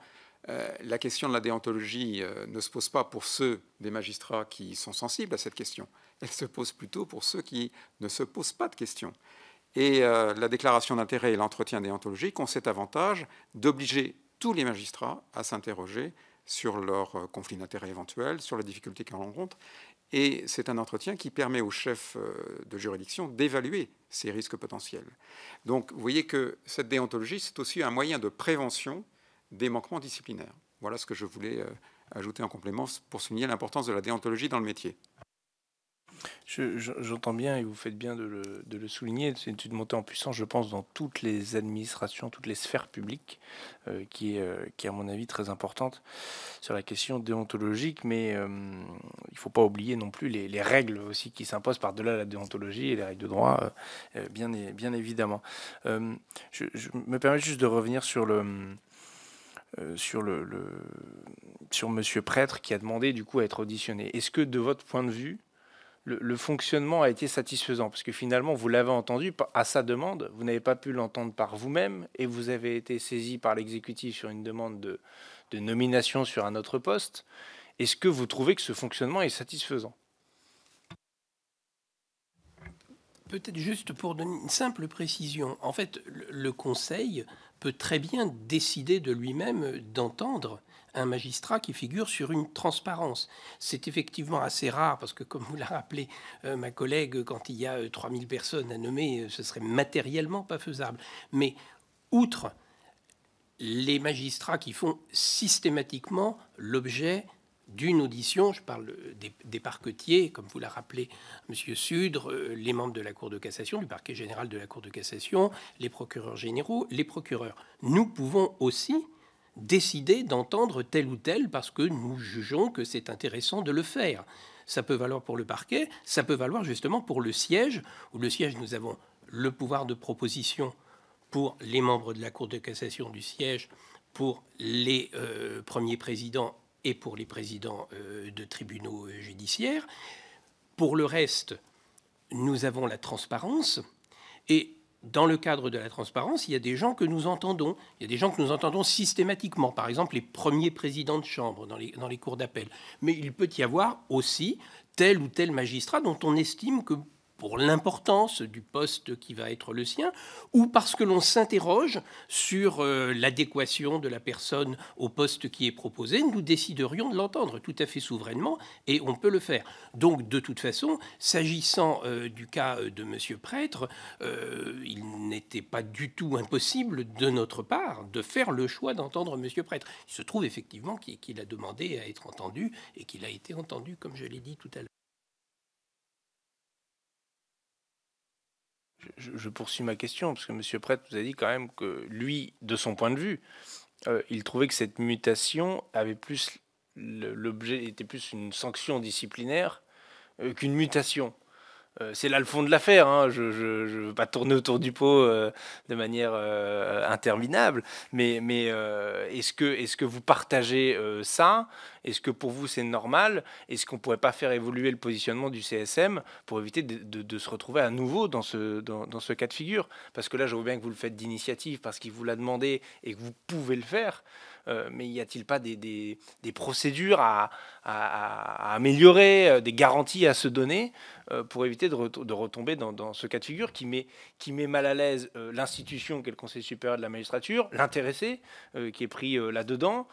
euh, la question de la déontologie euh, ne se pose pas pour ceux des magistrats qui sont sensibles à cette question. Elle se pose plutôt pour ceux qui ne se posent pas de questions. Et euh, la déclaration d'intérêt et l'entretien déontologique ont cet avantage d'obliger tous les magistrats à s'interroger sur leurs conflits d'intérêts éventuels, sur les difficultés qu'ils rencontrent, et c'est un entretien qui permet au chef euh, de juridiction d'évaluer ces risques potentiels. Donc vous voyez que cette déontologie, c'est aussi un moyen de prévention des manquements disciplinaires. Voilà ce que je voulais euh, ajouter en complément pour souligner l'importance de la déontologie dans le métier. J'entends bien et vous faites bien de le, souligner. C'est une montée en puissance, je pense, dans toutes les administrations, toutes les sphères publiques, euh, qui, est, euh, qui est à mon avis très importante sur la question déontologique. Mais euh, il ne faut pas oublier non plus les, règles aussi qui s'imposent par-delà la déontologie et les règles de droit, bien, bien évidemment. Je, me permets juste de revenir sur le... sur le, sur Monsieur Prêtre qui a demandé du coup à être auditionné. Est-ce que de votre point de vue, le, fonctionnement a été satisfaisant Parce que finalement, vous l'avez entendu à sa demande, vous n'avez pas pu l'entendre par vous-même, et vous avez été saisi par l'exécutif sur une demande de, nomination sur un autre poste. Est-ce que vous trouvez que ce fonctionnement est satisfaisant Peut-être juste pour donner une simple précision. En fait, le Conseil peut très bien décider de lui-même d'entendre un magistrat qui figure sur une transparence. C'est effectivement assez rare parce que, comme vous l'a rappelé euh, ma collègue, quand il y a 3000 euh, personnes à nommer, euh, ce serait matériellement pas faisable. Mais outre les magistrats qui font systématiquement l'objet d'une audition, je parle des, des parquetiers, comme vous l'a rappelé M. Sudre, les membres de la Cour de cassation, du parquet général de la Cour de cassation, les procureurs généraux, les procureurs. Nous pouvons aussi décider d'entendre tel ou tel parce que nous jugeons que c'est intéressant de le faire. Ça peut valoir pour le parquet, ça peut valoir justement pour le siège, où le siège, nous avons le pouvoir de proposition pour les membres de la Cour de cassation du siège, pour les euh, premiers présidents et pour les présidents euh, de tribunaux euh, judiciaires. Pour le reste, nous avons la transparence et dans le cadre de la transparence, il y a des gens que nous entendons. Il y a des gens que nous entendons systématiquement, par exemple les premiers présidents de chambre dans les, dans les cours d'appel. Mais il peut y avoir aussi tel ou tel magistrat dont on estime que pour l'importance du poste qui va être le sien, ou parce que l'on s'interroge sur euh, l'adéquation de la personne au poste qui est proposé, nous déciderions de l'entendre tout à fait souverainement, et on peut le faire. Donc, de toute façon, s'agissant euh, du cas euh, de Monsieur Prêtre, il n'était pas du tout impossible de notre part de faire le choix d'entendre Monsieur Prêtre. Il se trouve effectivement qu'il a demandé à être entendu et qu'il a été entendu, comme je l'ai dit tout à l'heure. je, poursuis ma question, parce que M. Prêtre vous a dit quand même que lui, de son point de vue, euh, il trouvait que cette mutation avait plus l'objet était plus une sanction disciplinaire euh, qu'une mutation. Euh, c'est là le fond de l'affaire. Hein. Je ne veux pas tourner autour du pot euh, de manière euh, interminable. Mais, est-ce que, vous partagez ça Est-ce que pour vous c'est normal Est-ce qu'on ne pourrait pas faire évoluer le positionnement du CSM pour éviter de, se retrouver à nouveau dans ce, dans ce cas de figure Parce que là, je vois bien que vous le faites d'initiative, parce qu'il vous l'a demandé et que vous pouvez le faire. Euh, mais y a-t-il pas des, procédures à, améliorer, euh, des garanties à se donner euh, pour éviter de, retomber dans, ce cas de figure qui met, mal à l'aise l'institution qu'est le Conseil supérieur de la magistrature, l'intéressé qui est pris là-dedans,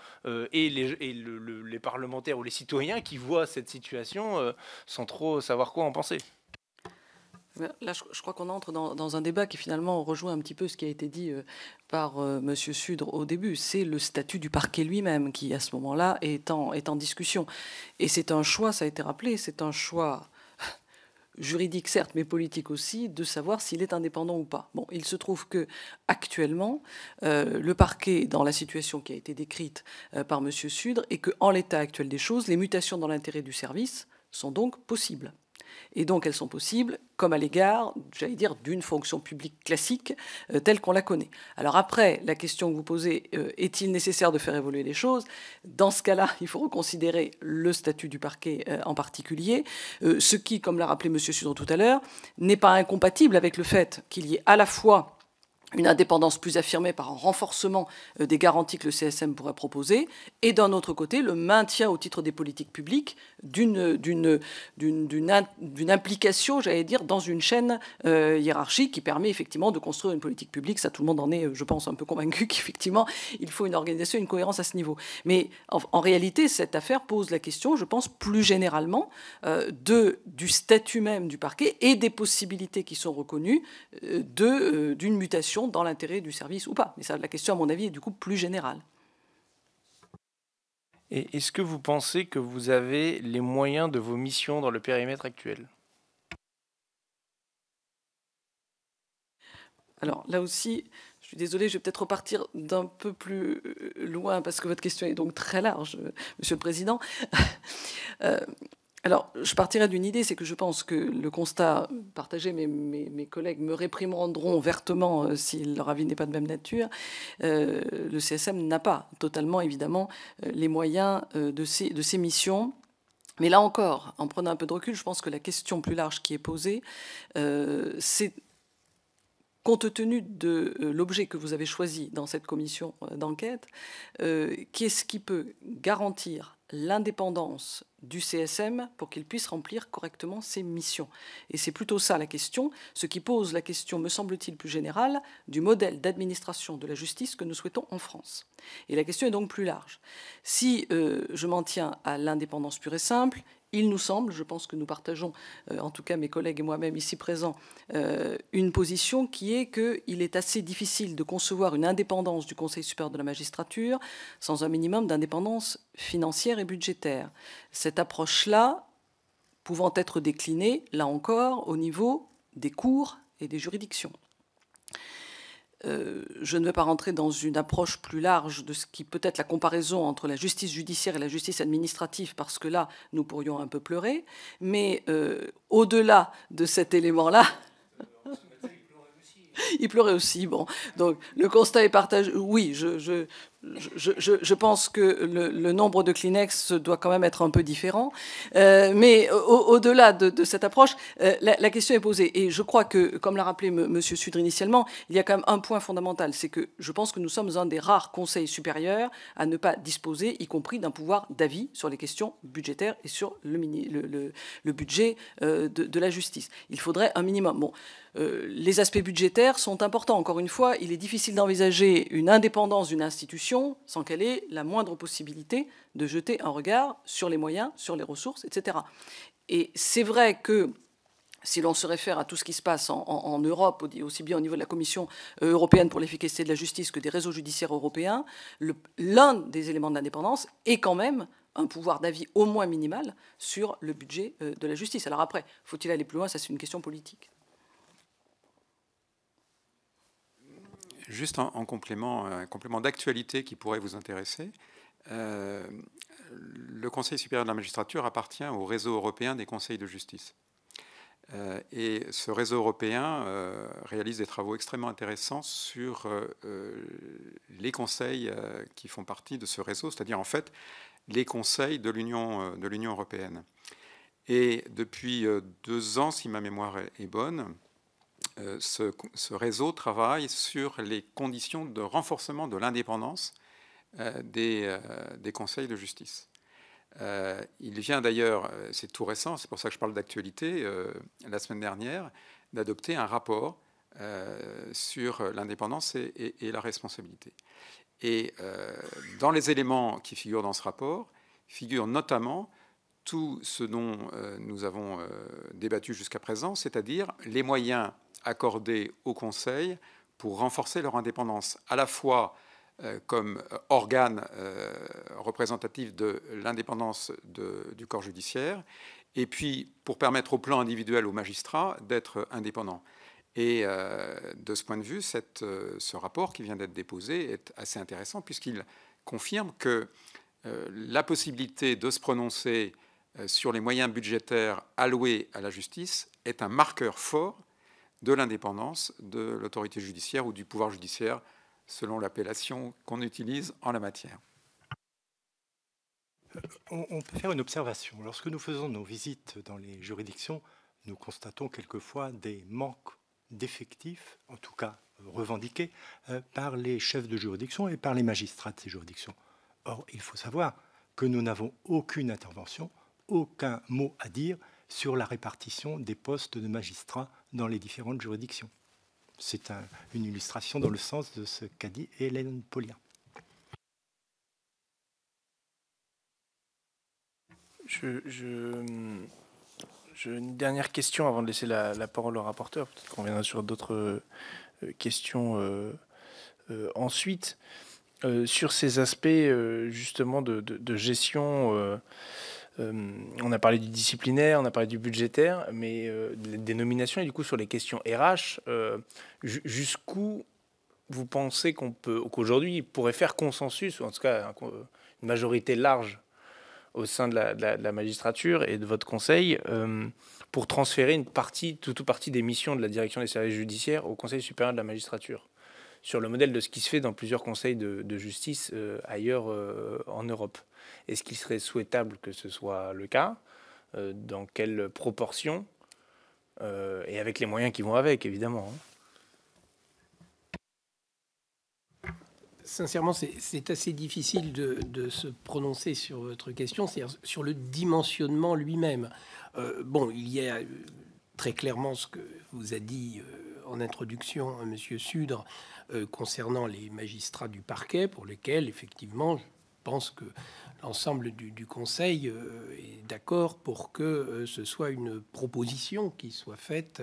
et, les parlementaires ou les citoyens qui voient cette situation sans trop savoir quoi en penser Là, je, crois qu'on entre dans, un débat qui finalement rejoint un petit peu ce qui a été dit euh, par M. Euh, Monsieur Sudre au début. C'est le statut du parquet lui-même qui, à ce moment-là, est en, discussion. Et c'est un choix, ça a été rappelé, c'est un choix [LAUGHS] juridique certes, mais politique aussi, de savoir s'il est indépendant ou pas. Bon, il se trouve que actuellement, euh, le parquet dans la situation qui a été décrite par M. Sudre et que, en l'état actuel des choses, les mutations dans l'intérêt du service sont donc possibles. Et donc elles sont possibles, comme à l'égard, j'allais dire, d'une fonction publique classique euh, telle qu'on la connaît. Alors après, la question que vous posez, euh, est-il nécessaire de faire évoluer les choses Dans ce cas-là, il faut reconsidérer le statut du parquet euh, en particulier, ce qui, comme l'a rappelé M. Sudon tout à l'heure, n'est pas incompatible avec le fait qu'il y ait à la fois une indépendance plus affirmée par un renforcement euh, des garanties que le CSM pourrait proposer, et d'un autre côté, le maintien au titre des politiques publiques d'une implication, j'allais dire, dans une chaîne euh, hiérarchique qui permet effectivement de construire une politique publique. Ça, tout le monde en est, euh, je pense, un peu convaincu [LAUGHS] qu'effectivement, il faut une organisation, une cohérence à ce niveau. Mais en, réalité, cette affaire pose la question, je pense, plus généralement, du statut même du parquet et des possibilités qui sont reconnues d'une mutation dans l'intérêt du service ou pas. Mais ça, la question, à mon avis, est du coup plus générale. Et est-ce que vous pensez que vous avez les moyens de vos missions dans le périmètre actuel Alors là aussi, je suis désolée, je vais peut-être repartir d'un peu plus euh, loin parce que votre question est donc très large, euh, Monsieur le Président. [LAUGHS] Euh, alors, je partirai d'une idée, c'est que je pense que le constat partagé, mes, mes, collègues me réprimanderont vertement euh, si leur avis n'est pas de même nature, euh, le CSM n'a pas totalement, évidemment, euh, les moyens de, de ses missions. Mais là encore, en prenant un peu de recul, je pense que la question plus large qui est posée, c'est compte tenu de l'objet que vous avez choisi dans cette commission d'enquête, qu'est-ce qui peut garantir l'indépendance du CSM pour qu'il puisse remplir correctement ses missions. Et c'est plutôt ça la question, ce qui pose la question, me semble-t-il, plus générale du modèle d'administration de la justice que nous souhaitons en France. Et la question est donc plus large. Si euh, je m'en tiens à l'indépendance pure et simple, il nous semble, je pense que nous partageons, euh, en tout cas mes collègues et moi-même ici présents, euh, une position qui est qu'il est assez difficile de concevoir une indépendance du Conseil supérieur de la magistrature sans un minimum d'indépendance financière et budgétaire. Cette approche-là pouvant être déclinée, là encore, au niveau des cours et des juridictions. Euh, je ne vais pas rentrer dans une approche plus large de ce qui peut être la comparaison entre la justice judiciaire et la justice administrative, parce que là, nous pourrions un peu pleurer. Mais euh, au-delà de cet élément-là, [LAUGHS] il pleurait aussi, bon. Donc le constat est partagé. Oui, je, je, je, pense que le, nombre de Kleenex doit quand même être un peu différent. Euh, mais au-delà de, cette approche, euh, la, question est posée. Et je crois que, comme l'a rappelé M. Monsieur Sudre initialement, il y a quand même un point fondamental. C'est que je pense que nous sommes un des rares conseils supérieurs à ne pas disposer, y compris d'un pouvoir d'avis sur les questions budgétaires et sur le, le, budget euh, de, de, la justice. Il faudrait un minimum. Bon. les aspects budgétaires sont importants. Encore une fois, il est difficile d'envisager une indépendance d'une institution sans qu'elle ait la moindre possibilité de jeter un regard sur les moyens, sur les ressources, etc. Et c'est vrai que si l'on se réfère à tout ce qui se passe en, en, Europe, aussi bien au niveau de la Commission euh, européenne pour l'efficacité de la justice que des réseaux judiciaires européens, l'un des éléments de l'indépendance est quand même un pouvoir d'avis au moins minimal sur le budget euh, de la justice. Alors après, faut-il aller plus loin Ça, c'est une question politique. Juste en, complément, un complément d'actualité qui pourrait vous intéresser. Euh, le Conseil supérieur de la magistrature appartient au réseau européen des conseils de justice. Euh, et ce réseau européen euh, réalise des travaux extrêmement intéressants sur les conseils qui font partie de ce réseau, c'est-à-dire en fait les conseils de l'Union européenne. Et depuis deux ans, si ma mémoire est bonne, euh, ce, ce, réseau travaille sur les conditions de renforcement de l'indépendance euh, des, euh, des, conseils de justice. il vient d'ailleurs, c'est tout récent, c'est pour ça que je parle d'actualité, la semaine dernière, d'adopter un rapport sur l'indépendance et, la responsabilité. Et dans les éléments qui figurent dans ce rapport, figure notamment tout ce dont nous avons débattu jusqu'à présent, c'est-à-dire les moyens accordée au Conseil pour renforcer leur indépendance, à la fois euh, comme euh, organe euh, représentatif de l'indépendance du corps judiciaire, et puis pour permettre au plan individuel aux magistrats d'être indépendants. Et de ce point de vue, ce rapport qui vient d'être déposé est assez intéressant puisqu'il confirme que la possibilité de se prononcer sur les moyens budgétaires alloués à la justice est un marqueur fort de l'indépendance de l'autorité judiciaire ou du pouvoir judiciaire, selon l'appellation qu'on utilise en la matière. Euh, on peut faire une observation. Lorsque nous faisons nos visites dans les juridictions, nous constatons quelquefois des manques d'effectifs, en tout cas revendiqués, euh, par les chefs de juridiction et par les magistrats de ces juridictions. Or, il faut savoir que nous n'avons aucune intervention, aucun mot à dire sur la répartition des postes de magistrats dans les différentes juridictions. C'est une illustration dans le sens de ce qu'a dit Hélène Paulien. Je, une dernière question avant de laisser la, parole au rapporteur. Peut-être qu'on sur d'autres euh, questions euh, euh, ensuite. sur ces aspects justement de, de, de gestion euh, on a parlé du disciplinaire, on a parlé du budgétaire, mais euh, des nominations et du coup sur les questions RH, euh, jusqu'où vous pensez qu'on peut qu'aujourd'hui pourrait faire consensus, ou en tout cas une majorité large au sein de la, magistrature et de votre conseil, pour transférer une partie, toute ou partie des missions de la direction des services judiciaires au Conseil supérieur de la magistrature, sur le modèle de ce qui se fait dans plusieurs conseils de, justice ailleurs en Europe. Est-ce qu'il serait souhaitable que ce soit le cas euh, Dans quelle proportion euh, Et avec les moyens qui vont avec, évidemment. Hein. Sincèrement, c'est assez difficile de, se prononcer sur votre question, c'est-à-dire sur le dimensionnement lui-même. Euh, bon, il y a très clairement ce que vous a dit en introduction à Monsieur Sudre concernant les magistrats du parquet, pour lesquels, effectivement, je pense que l'ensemble du, Conseil euh, est d'accord pour que euh, ce soit une proposition qui soit faite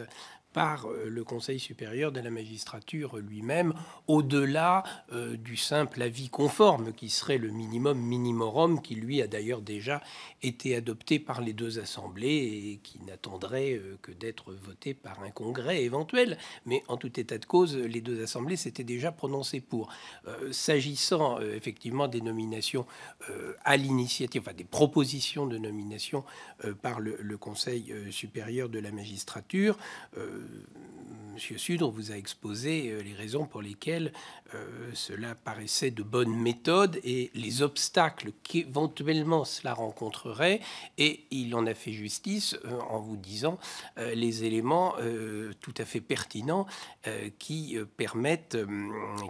par euh, le Conseil supérieur de la magistrature lui-même, au-delà euh, du simple avis conforme qui serait le minimum minimorum, qui lui a d'ailleurs déjà été adopté par les deux assemblées et qui n'attendrait euh, que d'être voté par un congrès éventuel. Mais en tout état de cause, les deux assemblées s'étaient déjà prononcées pour. S'agissant effectivement des nominations à l'initiative, enfin des propositions de nomination par le Conseil supérieur de la magistrature, Monsieur Sud, vous a exposé euh, les raisons pour lesquelles euh, cela paraissait de bonne méthode et les obstacles qu'éventuellement cela rencontrerait. Et il en a fait justice euh, en vous disant les éléments tout à fait pertinents qui, permettent,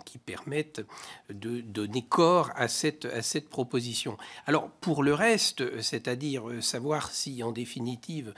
qui permettent de donner corps à cette, à cette proposition. Alors pour le reste, c'est-à-dire savoir si en définitive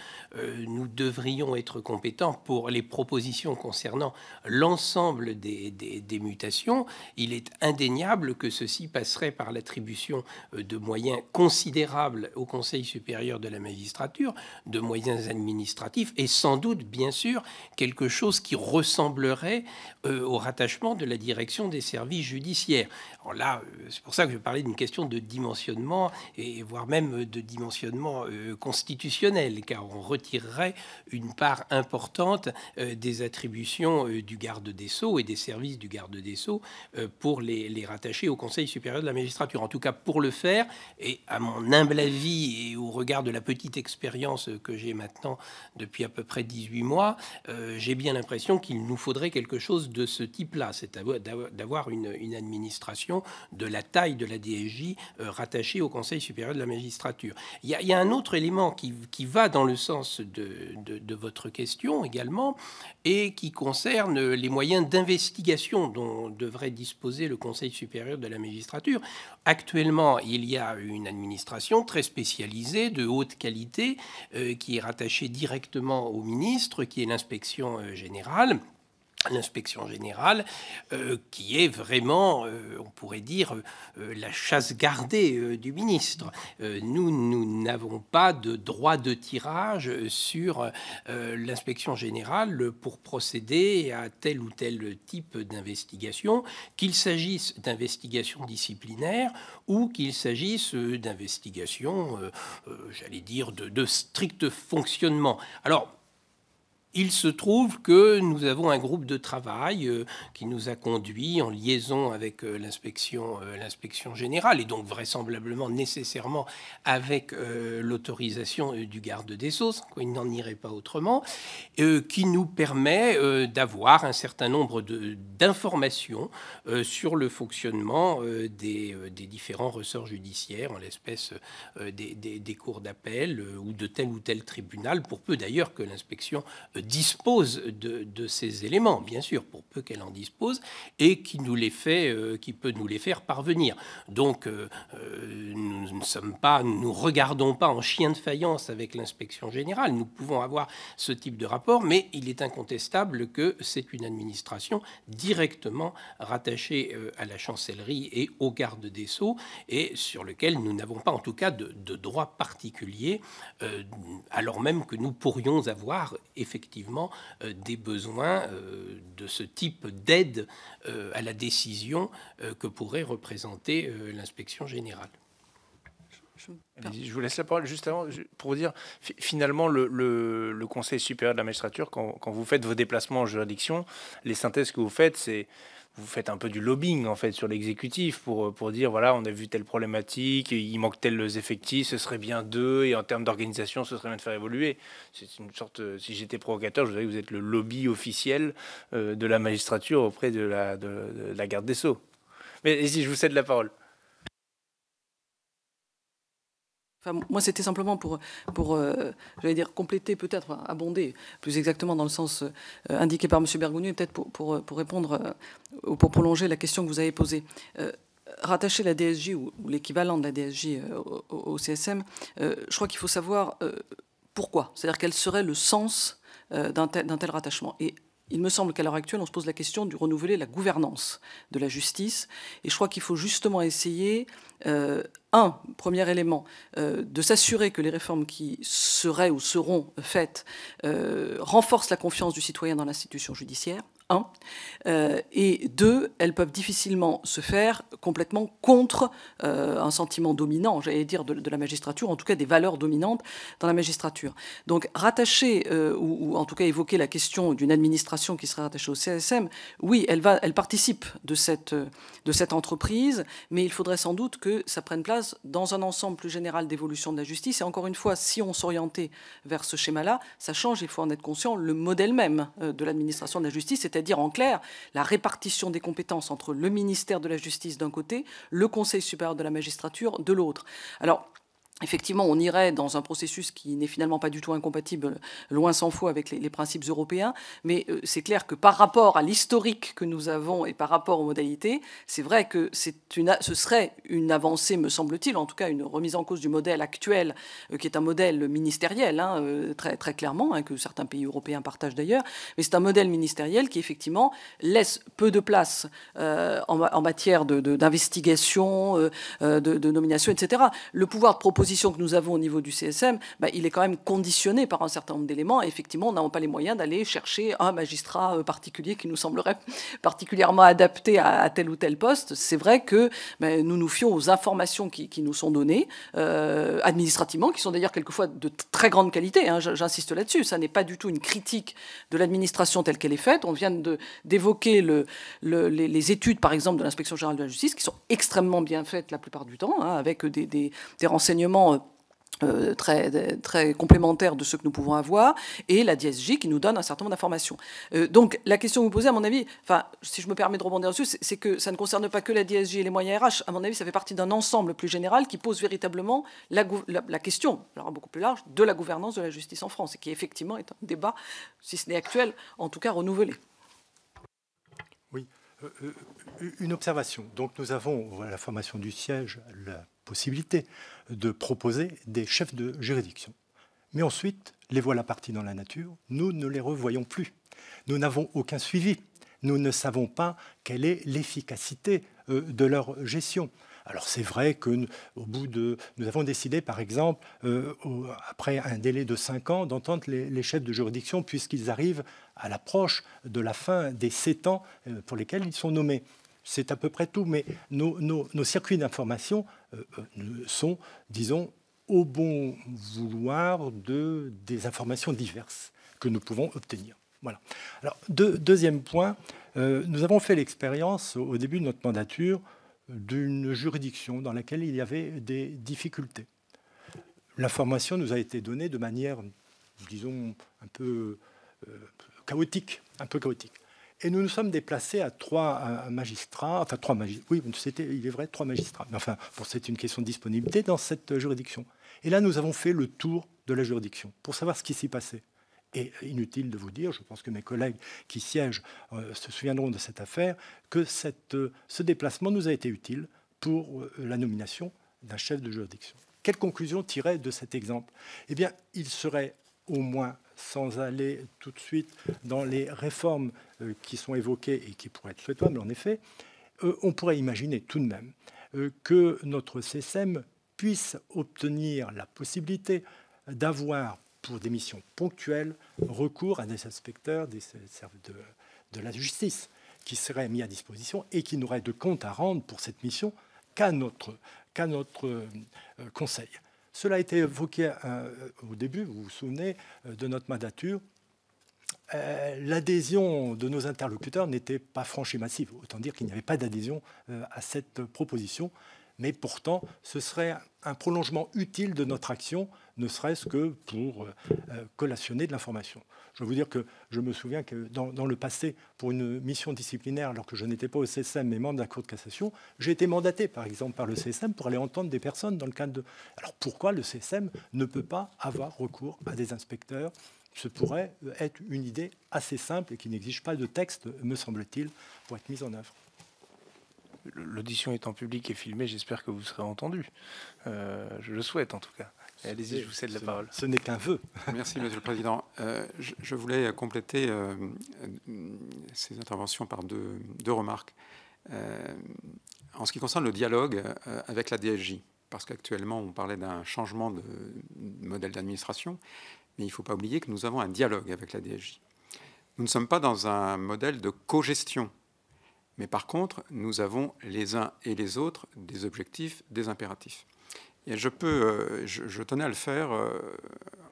nous devrions être compétents pour les propositions concernant l'ensemble des, mutations, il est indéniable que ceci passerait par l'attribution euh, de moyens considérables au Conseil supérieur de la magistrature, de moyens administratifs, et sans doute, bien sûr, quelque chose qui ressemblerait euh, au rattachement de la direction des services judiciaires. là, euh, c'est pour ça que je parlais d'une question de dimensionnement, et voire même de dimensionnement constitutionnel, car on retirerait une part importante euh, des attributions euh, du garde des Sceaux et des services du garde des Sceaux euh, pour les, rattacher au Conseil supérieur de la magistrature. En tout cas, pour le faire, et à mon humble avis et au regard de la petite expérience que j'ai maintenant depuis à peu près 18 mois, j'ai bien l'impression qu'il nous faudrait quelque chose de ce type-là, c'est c'est-à-dire d'avoir une, administration de la taille de la DSJ rattachée au Conseil supérieur de la magistrature. Il y, a, un autre élément qui, va dans le sens de votre question également et qui concerne les moyens d'investigation dont devrait disposer le Conseil supérieur de la magistrature. Actuellement, il y a une administration très spécialisée, de haute qualité, euh, qui est rattachée directement au ministre, qui est l'inspection euh, générale l'inspection générale, euh, qui est vraiment, euh, on pourrait dire, euh, la chasse gardée du ministre. nous, nous n'avons pas de droit de tirage sur l'inspection générale pour procéder à tel ou tel type d'investigation, qu'il s'agisse d'investigation disciplinaire ou qu'il s'agisse d'investigations, j'allais dire, de, de strict fonctionnement. Alors, il se trouve que nous avons un groupe de travail euh, qui nous a conduit, en liaison avec euh, euh, l'inspection, générale et donc vraisemblablement nécessairement avec l'autorisation du garde des Sceaux, il n'en irait pas autrement, qui nous permet d'avoir un certain nombre d'informations sur le fonctionnement des, différents ressorts judiciaires, en l'espèce des, des cours d'appel ou de tel ou tel tribunal, pour peu d'ailleurs que l'inspection dispose de, ces éléments, bien sûr, pour peu qu'elle en dispose, et qui, nous les fait, euh, qui peut nous les faire parvenir. Donc, euh, euh, nous ne sommes pas, nous regardons pas en chien de faïence avec l'inspection générale. Nous pouvons avoir ce type de rapport, mais il est incontestable que c'est une administration directement rattachée à la chancellerie et au garde des sceaux, et sur lequel nous n'avons pas, en tout cas, de, droit particulier, alors même que nous pourrions avoir effectivement effectivement euh, des besoins euh, de ce type d'aide euh, à la décision que pourrait représenter l'inspection générale. Je vous laisse la parole juste avant pour vous dire finalement le, Conseil supérieur de la magistrature, quand, vous faites vos déplacements en juridiction, les synthèses que vous faites, c'est vous faites un peu du lobbying en fait sur l'exécutif pour, euh, pour dire voilà, on a vu telle problématique, il manque tels effectifs, ce serait bien deux, et en termes d'organisation, ce serait bien de faire évoluer. C'est une sorte, euh, si j'étais provocateur, je dirais que vous êtes le lobby officiel euh, de la magistrature auprès de la, de, de la garde des Sceaux. Mais si je vous cède la parole. moi, c'était simplement pour, euh, dire, compléter, peut-être, abonder, plus exactement dans le sens euh, indiqué par M. Bergouni, et peut-être pour, euh, répondre ou pour prolonger la question que vous avez posée. rattacher la DSJ ou, l'équivalent de la DSJ au, CSM, je crois qu'il faut savoir pourquoi, c'est-à-dire quel serait le sens d'un tel, rattachement. Il me semble qu'à l'heure actuelle, on se pose la question du renouveler la gouvernance de la justice. Et je crois qu'il faut justement essayer, euh, un, premier élément, euh, de s'assurer que les réformes qui seraient ou seront faites euh, renforcent la confiance du citoyen dans l'institution judiciaire un. Euh, et deux, elles peuvent difficilement se faire complètement contre euh, un sentiment dominant, j'allais dire, de, la magistrature, en tout cas des valeurs dominantes dans la magistrature. Donc rattacher, euh, ou, en tout cas évoquer la question d'une administration qui serait rattachée au CSM, oui, elle, va, elle participe de cette, de cette entreprise, mais il faudrait sans doute que ça prenne place dans un ensemble plus général d'évolution de la justice. Et encore une fois, si on s'orientait vers ce schéma-là, ça change, il faut en être conscient, le modèle même de l'administration de la justice, c'était c'est-à-dire en clair la répartition des compétences entre le ministère de la Justice d'un côté, le Conseil supérieur de la magistrature de l'autre. Alors, Effectivement, on irait dans un processus qui n'est finalement pas du tout incompatible, loin s'en faut, avec les, principes européens, mais euh, c'est clair que par rapport à l'historique que nous avons et par rapport aux modalités, c'est vrai que une, ce serait une avancée, me semble-t-il, en tout cas une remise en cause du modèle actuel, euh, qui est un modèle ministériel, hein, euh, très, très clairement, hein, que certains pays européens partagent d'ailleurs, mais c'est un modèle ministériel qui, effectivement, laisse peu de place en, matière d'investigation, de, nomination, etc. Le pouvoir de proposer que nous avons au niveau du CSM, bah, il est quand même conditionné par un certain nombre d'éléments. Effectivement, nous n'avons pas les moyens d'aller chercher un magistrat euh, particulier qui nous semblerait [LAUGHS] particulièrement adapté à, tel ou tel poste. C'est vrai que bah, nous nous fions aux informations qui, nous sont données euh, administrativement, qui sont d'ailleurs quelquefois de très grande qualité. Hein. J'insiste là-dessus. Ça n'est pas du tout une critique de l'administration telle qu'elle est faite. On vient d'évoquer le, les, études, par exemple, de l'inspection générale de la justice, qui sont extrêmement bien faites la plupart du temps, hein, avec des, des renseignements euh, euh, très, très complémentaires de ce que nous pouvons avoir, et la DSJ qui nous donne un certain nombre d'informations. Euh, donc la question que vous posez, à mon avis, enfin, si je me permets de rebondir dessus, c'est que ça ne concerne pas que la DSJ et les moyens RH. À mon avis, ça fait partie d'un ensemble plus général qui pose véritablement la, question, alors beaucoup plus large, de la gouvernance de la justice en France, et qui effectivement est un débat, si ce n'est actuel, en tout cas renouvelé. Euh, euh, une observation. Donc nous avons, à la formation du siège, la possibilité de proposer des chefs de juridiction. Mais ensuite, les voilà partis dans la nature, nous ne les revoyons plus. Nous n'avons aucun suivi. Nous ne savons pas quelle est l'efficacité euh, de leur gestion. Alors c'est vrai que au bout de, nous avons décidé, par exemple, euh, après un délai de 5 ans, d'entendre les, chefs de juridiction puisqu'ils arrivent à l'approche de la fin des sept ans euh, pour lesquels ils sont nommés c'est à peu près tout. Mais nos, circuits d'information euh, sont, disons, au bon vouloir de, des informations diverses que nous pouvons obtenir. Voilà. Alors, deuxième point, nous avons fait l'expérience au, début de notre mandature d'une juridiction dans laquelle il y avait des difficultés. L'information nous a été donnée de manière, disons, un peu euh, chaotique, un peu chaotique. Et nous nous sommes déplacés à trois magistrats, enfin trois oui, c'était, il est vrai, trois magistrats. Mais enfin, pour c'est une question de disponibilité dans cette juridiction. Et là, nous avons fait le tour de la juridiction pour savoir ce qui s'y passait. Et inutile de vous dire, je pense que mes collègues qui siègent euh, se souviendront de cette affaire, que euh, ce déplacement nous a été utile pour euh, la nomination d'un chef de juridiction. Quelle conclusion tirer de cet exemple Eh bien, il serait au moins, sans aller tout de suite dans les réformes qui sont évoquées et qui pourraient être souhaitables, en effet, on pourrait imaginer tout de même que notre CSM puisse obtenir la possibilité d'avoir pour des missions ponctuelles, recours à des inspecteurs des, de, de la justice qui seraient mis à disposition et qui n'auraient de compte à rendre pour cette mission qu'à notre, notre euh, conseil. Cela a été évoqué euh, au début, vous vous souvenez, euh, de notre mandature. L'adhésion de nos interlocuteurs n'était pas franche et massive, autant dire qu'il n'y avait pas d'adhésion à cette proposition, mais pourtant ce serait un prolongement utile de notre action ne serait-ce que pour euh, euh, collationner de l'information. Je veux vous dire que je me souviens que dans, le passé, pour une mission disciplinaire, alors que je n'étais pas au CSM mais membre de la Cour de cassation, j'ai été mandaté par exemple par le CSM pour aller entendre des personnes dans le cadre de... Alors pourquoi le CSM ne peut pas avoir recours à des inspecteurs ce pourrait euh, être une idée assez simple et qui n'exige pas de texte, me semble-t-il, pour être mise en œuvre. L'audition étant publique et filmée, j'espère que vous serez entendu. je le souhaite en tout cas. Eh, allez-y, je vous cède la parole. Ce n'est qu'un vœu. [LAUGHS] Merci, Monsieur le Président. Euh, je, voulais compléter euh, euh, ces interventions par deux, remarques. en ce qui concerne le dialogue avec la DSJ, parce qu'actuellement, on parlait d'un changement de modèle d'administration, mais il ne faut pas oublier que nous avons un dialogue avec la DSJ. Nous ne sommes pas dans un modèle de co-gestion, mais par contre, nous avons les uns et les autres des objectifs, des impératifs. Et euh, je, tenais à le faire, euh,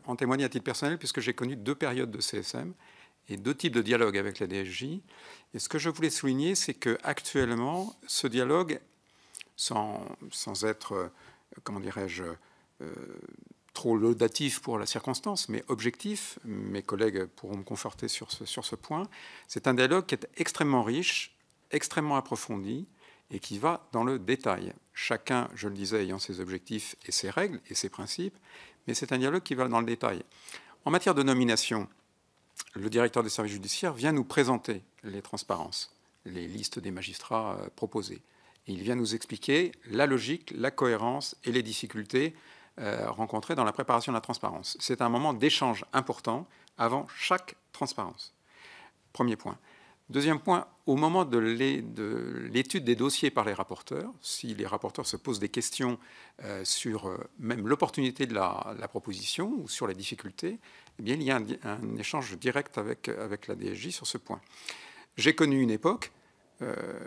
en témoigner à titre personnel, puisque j'ai connu deux périodes de CSM et deux types de dialogue avec la DSJ. Et ce que je voulais souligner, c'est qu'actuellement, ce dialogue, sans, être, euh, comment dirais-je, trop laudatif pour la circonstance, mais objectif, mes collègues pourront me conforter sur ce point, c'est un dialogue qui est extrêmement riche, extrêmement approfondi, et qui va dans le détail. Chacun, je le disais, ayant ses objectifs et ses règles et ses principes, mais c'est un dialogue qui va dans le détail. En matière de nomination, le directeur des services judiciaires vient nous présenter les transparences, les listes des magistrats euh, proposés. Il vient nous expliquer la logique, la cohérence et les difficultés euh, rencontrées dans la préparation de la transparence. C'est un moment d'échange important avant chaque transparence. Premier point. Deuxième point, au moment de l'étude des dossiers par les rapporteurs, si les rapporteurs se posent des questions euh, sur euh, même l'opportunité de la, proposition ou sur la difficulté, eh bien, il y a un, échange direct avec, avec la DSJ sur ce point. J'ai connu une époque, euh,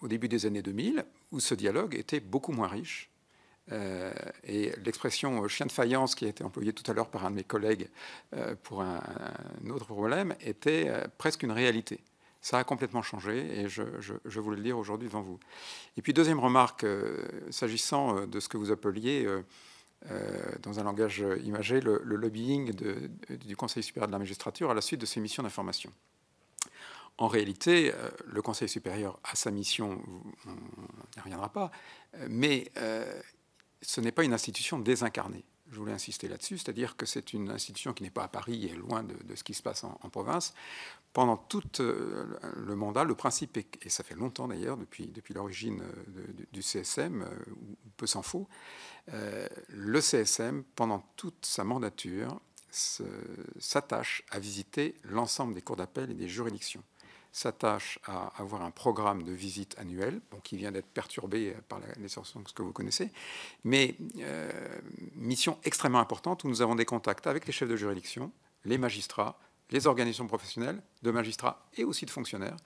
au début des années 2000, où ce dialogue était beaucoup moins riche. et l'expression chien de faïence qui a été employée tout à l'heure par un de mes collègues pour un, autre problème était presque une réalité. Ça a complètement changé et je, je, voulais le dire aujourd'hui devant vous. Et puis deuxième remarque, euh, s'agissant euh, de ce que vous appeliez, euh, dans un langage imagé, le, lobbying du Conseil supérieur de la magistrature à la suite de ses missions d'information. En réalité, le Conseil supérieur a sa mission, on n'y reviendra pas, mais ce n'est pas une institution désincarnée je voulais insister là-dessus, c'est-à-dire que c'est une institution qui n'est pas à Paris et loin de, ce qui se passe en, province. Pendant tout euh, le mandat, le principe, et ça fait longtemps d'ailleurs, depuis, l'origine euh, du CSM, euh, ou peu s'en faut, le CSM, pendant toute sa mandature, s'attache à visiter l'ensemble des cours d'appel et des juridictions s'attache à avoir un programme de visite annuel, qui vient d'être perturbé euh, par les ce que vous connaissez, mais euh, mission extrêmement importante où nous avons des contacts avec les chefs de juridiction, les magistrats, les organisations professionnelles de magistrats et aussi de fonctionnaires,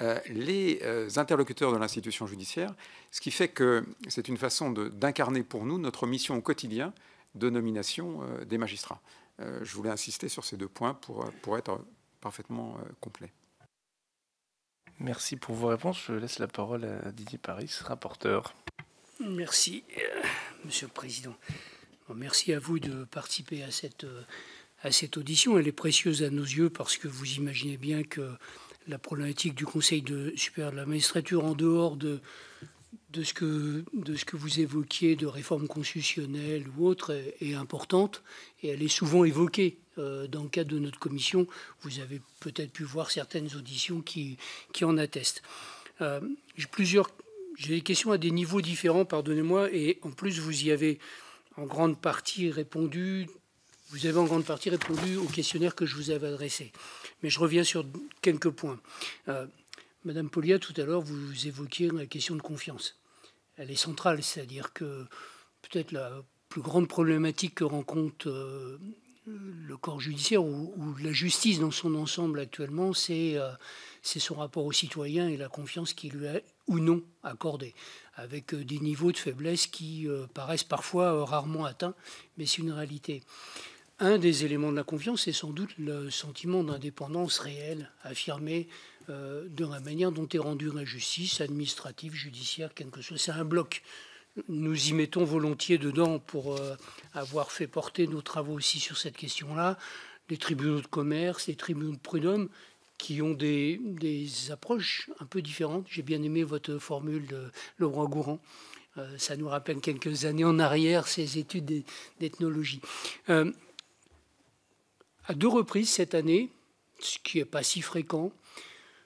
euh, les interlocuteurs de l'institution judiciaire, ce qui fait que c'est une façon d'incarner pour nous notre mission au quotidien de nomination des magistrats. je voulais insister sur ces deux points pour, pour être parfaitement complet. Merci pour vos réponses. Je laisse la parole à Didier Paris, rapporteur. Merci, euh, Monsieur le Président. Merci à vous de participer à cette, euh, à cette audition. Elle est précieuse à nos yeux parce que vous imaginez bien que la problématique du Conseil de, supérieur de la magistrature, en dehors de, de, ce que, de ce que vous évoquiez de réformes constitutionnelles ou autre, est importante et elle est souvent évoquée euh, dans le cadre de notre commission, vous avez peut-être pu voir certaines auditions qui, qui en attestent. Euh, j'ai plusieurs j'ai des questions à des niveaux différents, pardonnez-moi, et en plus vous y avez en grande partie répondu. Vous avez en grande partie répondu au questionnaire que je vous avais adressé. Mais je reviens sur quelques points. Euh, Madame Polia, tout à l'heure, vous évoquiez la question de confiance. Elle est centrale, c'est-à-dire que peut-être la plus grande problématique que rencontre le corps judiciaire ou, la justice dans son ensemble actuellement, c'est euh, son rapport aux citoyens et la confiance qui lui est ou non accordée, avec euh, des niveaux de faiblesse qui euh, paraissent parfois rarement atteints, mais c'est une réalité. Un des éléments de la confiance, c'est sans doute le sentiment d'indépendance réelle, affirmé de la manière dont est rendue la justice, administrative, judiciaire, quel que soit. C'est un bloc nous y mettons volontiers dedans pour euh, avoir fait porter nos travaux aussi sur cette question-là, les tribunaux de commerce, les tribunaux de prud'hommes qui ont des, approches un peu différentes. J'ai bien aimé votre formule, de Laurent Gourand. Euh, ça nous rappelle quelques années en arrière ces études d'ethnologie. Euh, à deux reprises cette année, ce qui n'est pas si fréquent,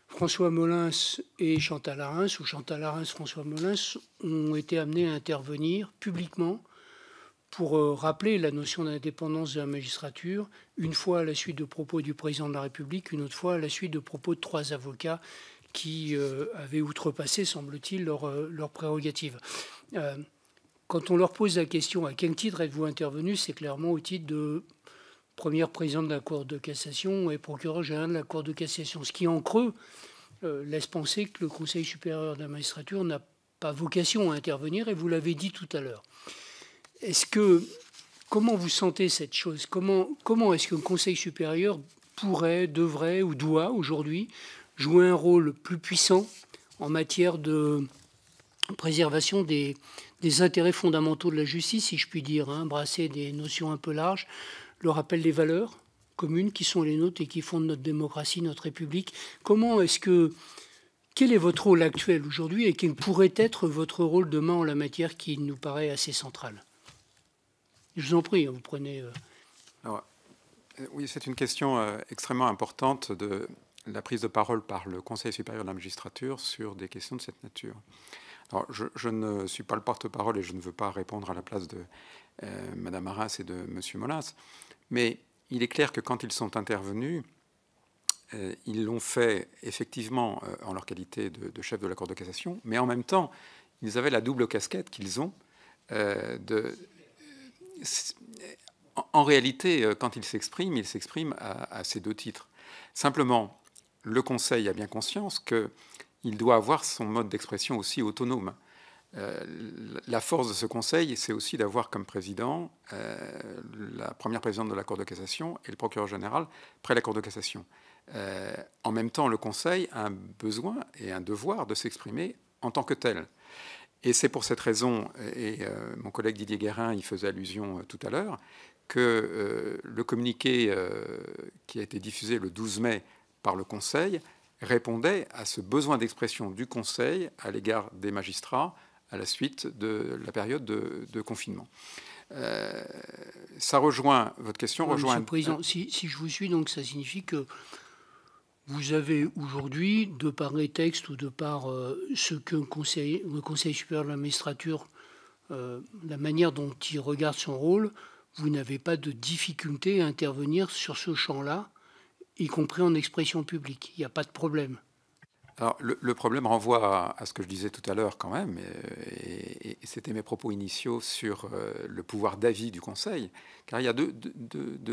François Molins et Chantal Arins, ou Chantal Arins, François Molins, ont été amenés à intervenir publiquement pour euh, rappeler la notion d'indépendance de la magistrature, une fois à la suite de propos du président de la République, une autre fois à la suite de propos de trois avocats qui euh, avaient outrepassé, semble-t-il, leurs leur euh, prérogatives. quand on leur pose la question à quel titre êtes-vous intervenu, c'est clairement au titre de première présidente de la Cour de cassation et procureur général de la Cour de cassation, ce qui en creux euh, laisse penser que le Conseil supérieur de la magistrature n'a pas vocation à intervenir, et vous l'avez dit tout à l'heure. Est-ce que comment vous sentez cette chose Comment, comment est-ce qu'un Conseil supérieur pourrait, devrait ou doit aujourd'hui jouer un rôle plus puissant en matière de préservation des, intérêts fondamentaux de la justice, si je puis dire, embrasser hein, brasser des notions un peu larges, le rappel des valeurs communes qui sont les nôtres et qui fondent notre démocratie, notre République. Comment est-ce que quel est votre rôle actuel aujourd'hui et quel pourrait être votre rôle demain en la matière qui nous paraît assez centrale Je vous en prie, hein, vous prenez. Euh, euh, oui, c'est une question euh, extrêmement importante de la prise de parole par le Conseil supérieur de la magistrature sur des questions de cette nature. je, ne suis pas le porte-parole et je ne veux pas répondre à la place de Mme Madame Arras et de Monsieur Molas. Mais il est clair que quand ils sont intervenus, euh, ils l'ont fait effectivement euh, en leur qualité de, chef de la Cour de cassation, mais en même temps, ils avaient la double casquette qu'ils ont euh, de. En, réalité, quand ils s'expriment, ils s'expriment à, ces deux titres. Simplement, le Conseil a bien conscience qu'il doit avoir son mode d'expression aussi autonome. Euh, la force de ce Conseil, c'est aussi d'avoir comme président euh, la première présidente de la Cour de cassation et le procureur général près la Cour de cassation. Euh, en même temps, le Conseil a un besoin et un devoir de s'exprimer en tant que tel. Et c'est pour cette raison, et mon collègue Didier Guérin y faisait allusion tout à l'heure, que le communiqué qui a été diffusé le 12 mai par le Conseil répondait à ce besoin d'expression du Conseil à l'égard des magistrats à la suite de la période de, confinement. Euh, ça rejoint votre question. rejoint Monsieur le Président, si, je vous suis, donc ça signifie que vous avez aujourd'hui, de par les textes ou de par euh, ce que le Conseil, Conseil supérieur de la euh, la manière dont il regarde son rôle, vous n'avez pas de difficulté à intervenir sur ce champ-là, y compris en expression publique. Il n'y a pas de problème le, problème renvoie à, ce que je disais tout à l'heure quand même, et, c'était mes propos initiaux sur euh, le pouvoir d'avis du Conseil, car il y a deux,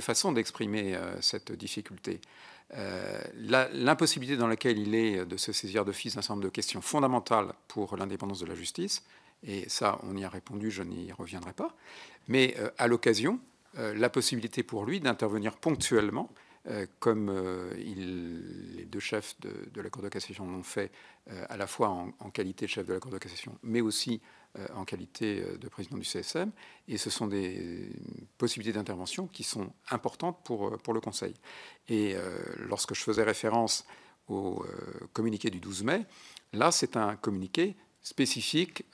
façons d'exprimer euh, cette difficulté. Euh, l'impossibilité dans laquelle il est de se saisir d'office d'un certain nombre de questions fondamentales pour l'indépendance de la justice, et ça, on y a répondu, je n'y reviendrai pas, mais à l'occasion, la possibilité pour lui d'intervenir ponctuellement euh, comme euh, les deux chefs de, la Cour de cassation l'ont fait, euh, à la fois en, qualité de chef de la Cour de cassation, mais aussi en qualité de président du CSM. Et ce sont des possibilités d'intervention qui sont importantes pour, pour le Conseil. Et lorsque je faisais référence au communiqué du 12 mai, là, c'est un communiqué spécifique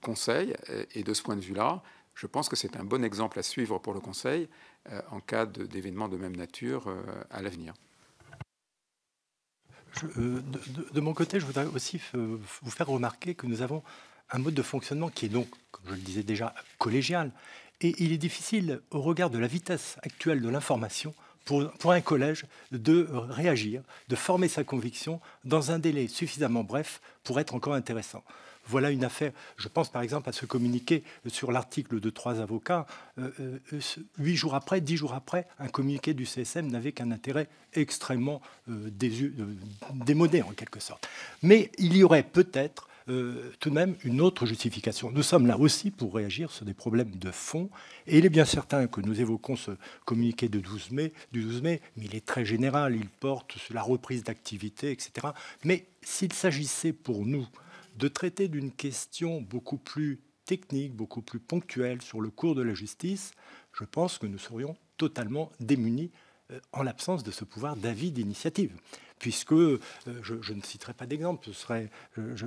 Conseil. Et de ce point de vue-là, je pense que c'est un bon exemple à suivre pour le Conseil euh, en cas d'événements de, même nature euh, à l'avenir. Euh, de, mon côté, je voudrais aussi vous faire remarquer que nous avons un mode de fonctionnement qui est donc, comme je le disais déjà, collégial. Et il est difficile, au regard de la vitesse actuelle de l'information, pour, un collège de réagir, de former sa conviction dans un délai suffisamment bref pour être encore intéressant voilà une affaire. Je pense par exemple à ce communiqué sur l'article de trois avocats. Euh, euh, euh, huit jours après, dix jours après, un communiqué du CSM n'avait qu'un intérêt extrêmement démodé en quelque sorte. Mais il y aurait peut-être tout de même une autre justification. Nous sommes là aussi pour réagir sur des problèmes de fond, et il est bien certain que nous évoquons ce communiqué de 12 mai, du 12 mai, mais il est très général, il porte sur la reprise d'activité, etc. Mais s'il s'agissait pour nous de traiter d'une question beaucoup plus technique, beaucoup plus ponctuelle sur le cours de la justice, je pense que nous serions totalement démunis euh, en l'absence de ce pouvoir d'avis d'initiative. Puisque, euh, je, ne citerai pas d'exemple, je,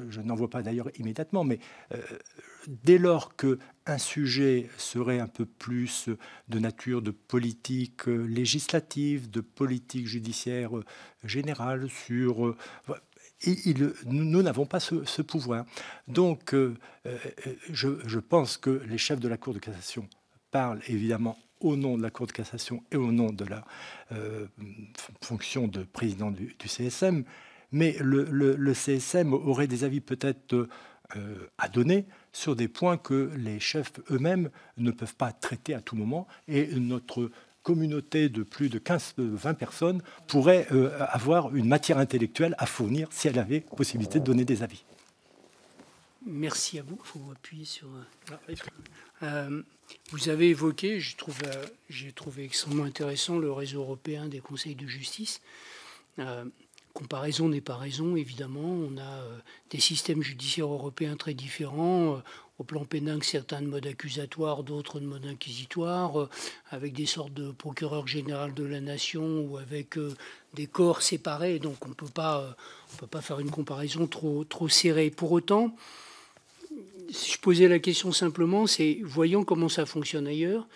je n'en vois pas d'ailleurs immédiatement, mais euh, dès lors qu'un sujet serait un peu plus de nature de politique législative, de politique judiciaire générale, sur nous n'avons pas ce, pouvoir. Donc, euh, euh, je, pense que les chefs de la Cour de cassation parlent évidemment au nom de la Cour de cassation et au nom de la euh, fonction de président du, CSM, mais le, CSM aurait des avis peut-être à donner sur des points que les chefs eux-mêmes ne peuvent pas traiter à tout moment, et notre communauté de plus de 15, 20 personnes pourrait euh, avoir une matière intellectuelle à fournir si elle avait possibilité de donner des avis. Merci à vous. sur. Euh, euh, vous avez évoqué, je trouve, j'ai trouvé extrêmement intéressant le réseau européen des conseils de justice. comparaison n'est pas raison, évidemment. On a des systèmes judiciaires européens très différents au plan pénal certains de mode accusatoire, d'autres de mode inquisitoire, euh, avec des sortes de procureurs général de la nation ou avec euh, des corps séparés. Donc on euh, ne peut pas faire une comparaison trop, trop serrée. Pour autant, si je posais la question simplement, c'est voyons comment ça fonctionne ailleurs.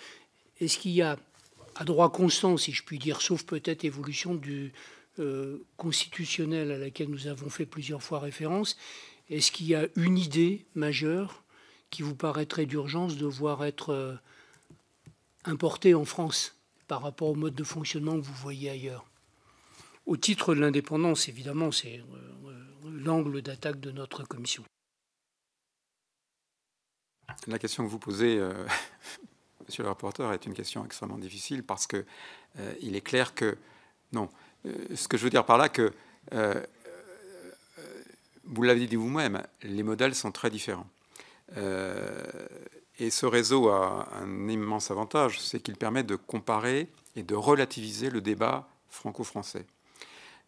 Est-ce qu'il y a, à droit constant, si je puis dire, sauf peut-être évolution du constitutionnel à laquelle nous avons fait plusieurs fois référence, est-ce qu'il y a une idée majeure qui vous paraîtrait d'urgence devoir être euh, importé en France par rapport au mode de fonctionnement que vous voyez ailleurs. Au titre de l'indépendance, évidemment, c'est euh, euh, l'angle d'attaque de notre commission. La question que vous posez, M. [LAUGHS] monsieur le rapporteur, est une question extrêmement difficile parce que il est clair que non. ce que je veux dire par là, que vous l'avez dit vous-même, les modèles sont très différents. Euh, et ce réseau a un immense avantage, c'est qu'il permet de comparer et de relativiser le débat franco-français.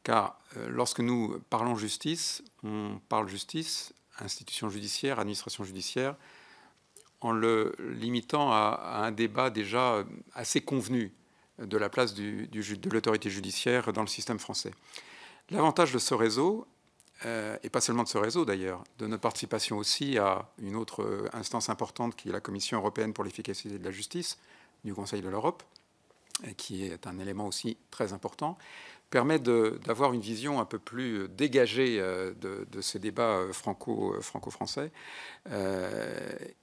Car euh, lorsque nous parlons justice, on parle justice, institution judiciaire, administration judiciaire, en le limitant à, un débat déjà euh, assez convenu de la place du, de l'autorité judiciaire dans le système français. L'avantage de ce réseau, euh, et pas seulement de ce réseau d'ailleurs, de notre participation aussi à une autre euh, instance importante qui est la Commission européenne pour l'efficacité de la justice du Conseil de l'Europe, euh, qui est un élément aussi très important, permet d'avoir une vision un peu plus dégagée de, ces débats franco-franco-français.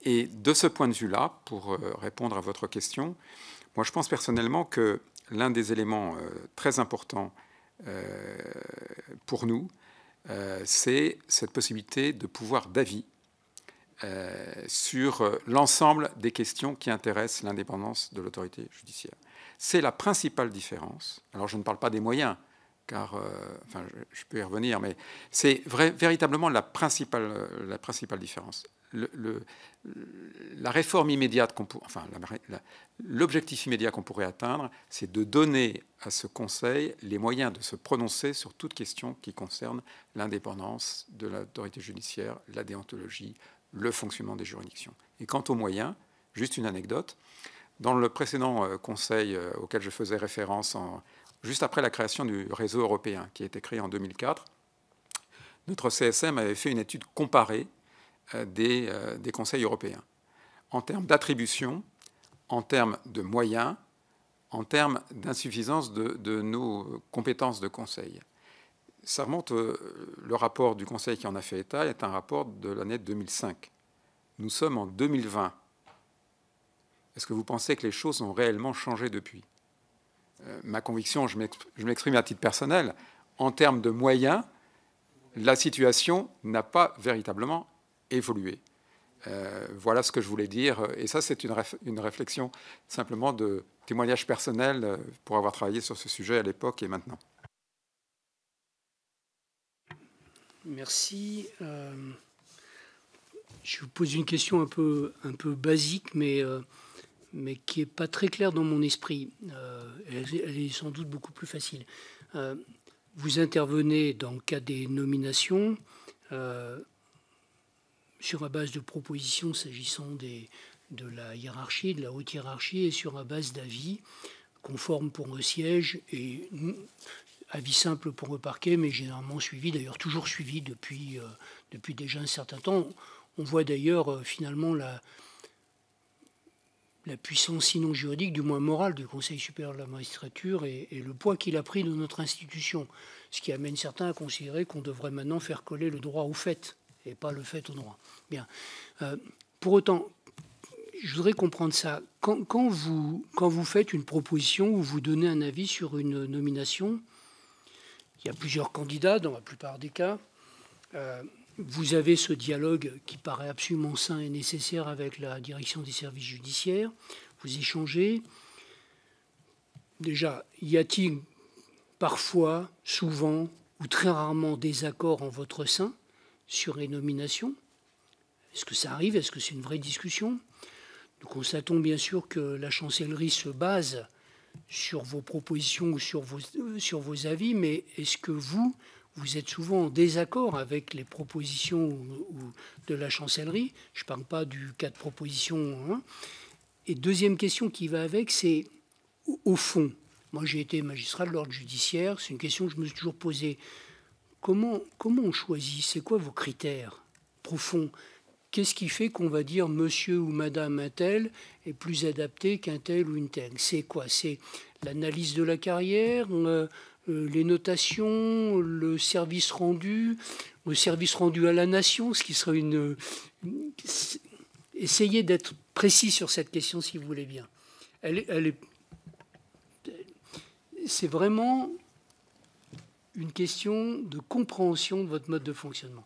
et de ce point de vue-là, pour répondre à votre question, moi je pense personnellement que l'un des éléments très importants pour nous, euh, c'est cette possibilité de pouvoir d'avis euh, sur euh, l'ensemble des questions qui intéressent l'indépendance de l'autorité judiciaire. C'est la principale différence. Alors je ne parle pas des moyens, car je, peux y revenir, mais c'est véritablement la principale différence le, la réforme immédiate qu'on l'objectif immédiat qu'on pourrait atteindre, c'est de donner à ce Conseil les moyens de se prononcer sur toute question qui concerne l'indépendance de l'autorité judiciaire, la déontologie, le fonctionnement des juridictions. Et quant aux moyens, juste une anecdote. Dans le précédent euh, Conseil euh, auquel je faisais référence, juste après la création du réseau européen qui a été créé en 2004, notre CSM avait fait une étude comparée euh, euh, des, conseils européens, en termes d'attribution, en termes de moyens, en termes d'insuffisance de, nos compétences de conseil. Ça remonte, euh, le rapport du Conseil qui en a fait état est un rapport de l'année 2005. Nous sommes en 2020. Est-ce que vous pensez que les choses ont réellement changé depuis Ma conviction, je m'exprime à titre personnel, en termes de moyens, la situation n'a pas véritablement évoluer. Euh, voilà ce que je voulais dire. Et ça, c'est une, réflexion simplement de témoignage personnel euh, pour avoir travaillé sur ce sujet à l'époque et maintenant. Merci. Euh, je vous pose une question un peu, un peu basique, mais, mais qui n'est pas très claire dans mon esprit. Elle, elle, est sans doute beaucoup plus facile. vous intervenez dans le cas des nominations sur la base de propositions s'agissant de la hiérarchie, de la haute hiérarchie, et sur la base d'avis conformes pour le siège et mm, avis simple pour le parquet, mais généralement suivi, d'ailleurs toujours suivi depuis, euh, depuis déjà un certain temps. On voit d'ailleurs euh, finalement la, la puissance sinon juridique, du moins morale, du Conseil supérieur de la magistrature et, et le poids qu'il a pris dans notre institution, ce qui amène certains à considérer qu'on devrait maintenant faire coller le droit au fait et pas le fait au droit. Bien. Euh, pour autant, je voudrais comprendre ça. Quand, vous, quand vous faites une proposition ou vous donnez un avis sur une nomination, il y a plusieurs candidats dans la plupart des cas. Euh, vous avez ce dialogue qui paraît absolument sain et nécessaire avec la direction des services judiciaires. Vous échangez. Déjà, y a-t-il parfois, souvent ou très rarement des accords en votre sein sur les nominations. Est-ce que ça arrive Est-ce que c'est une vraie discussion Nous constatons bien sûr que la chancellerie se base sur vos propositions ou sur vos, euh, avis, mais est-ce que vous, vous êtes souvent en désaccord avec les propositions de la chancellerie Je ne parle pas du cas de proposition. 1. Hein. Et deuxième question qui va avec, c'est au, au fond. Moi, j'ai été magistrat de l'ordre judiciaire. C'est une question que je me suis toujours posée. Comment, comment on choisit C'est quoi vos critères profonds Qu'est-ce qui fait qu'on va dire monsieur ou madame un tel est plus adapté qu'un tel ou une telle C'est quoi C'est l'analyse de la carrière, euh, euh, les notations, le service rendu, le service rendu à la nation, ce qui serait une... essayez d'être précis sur cette question si vous voulez bien. Elle, elle est, c'est vraiment une question de compréhension de votre mode de fonctionnement.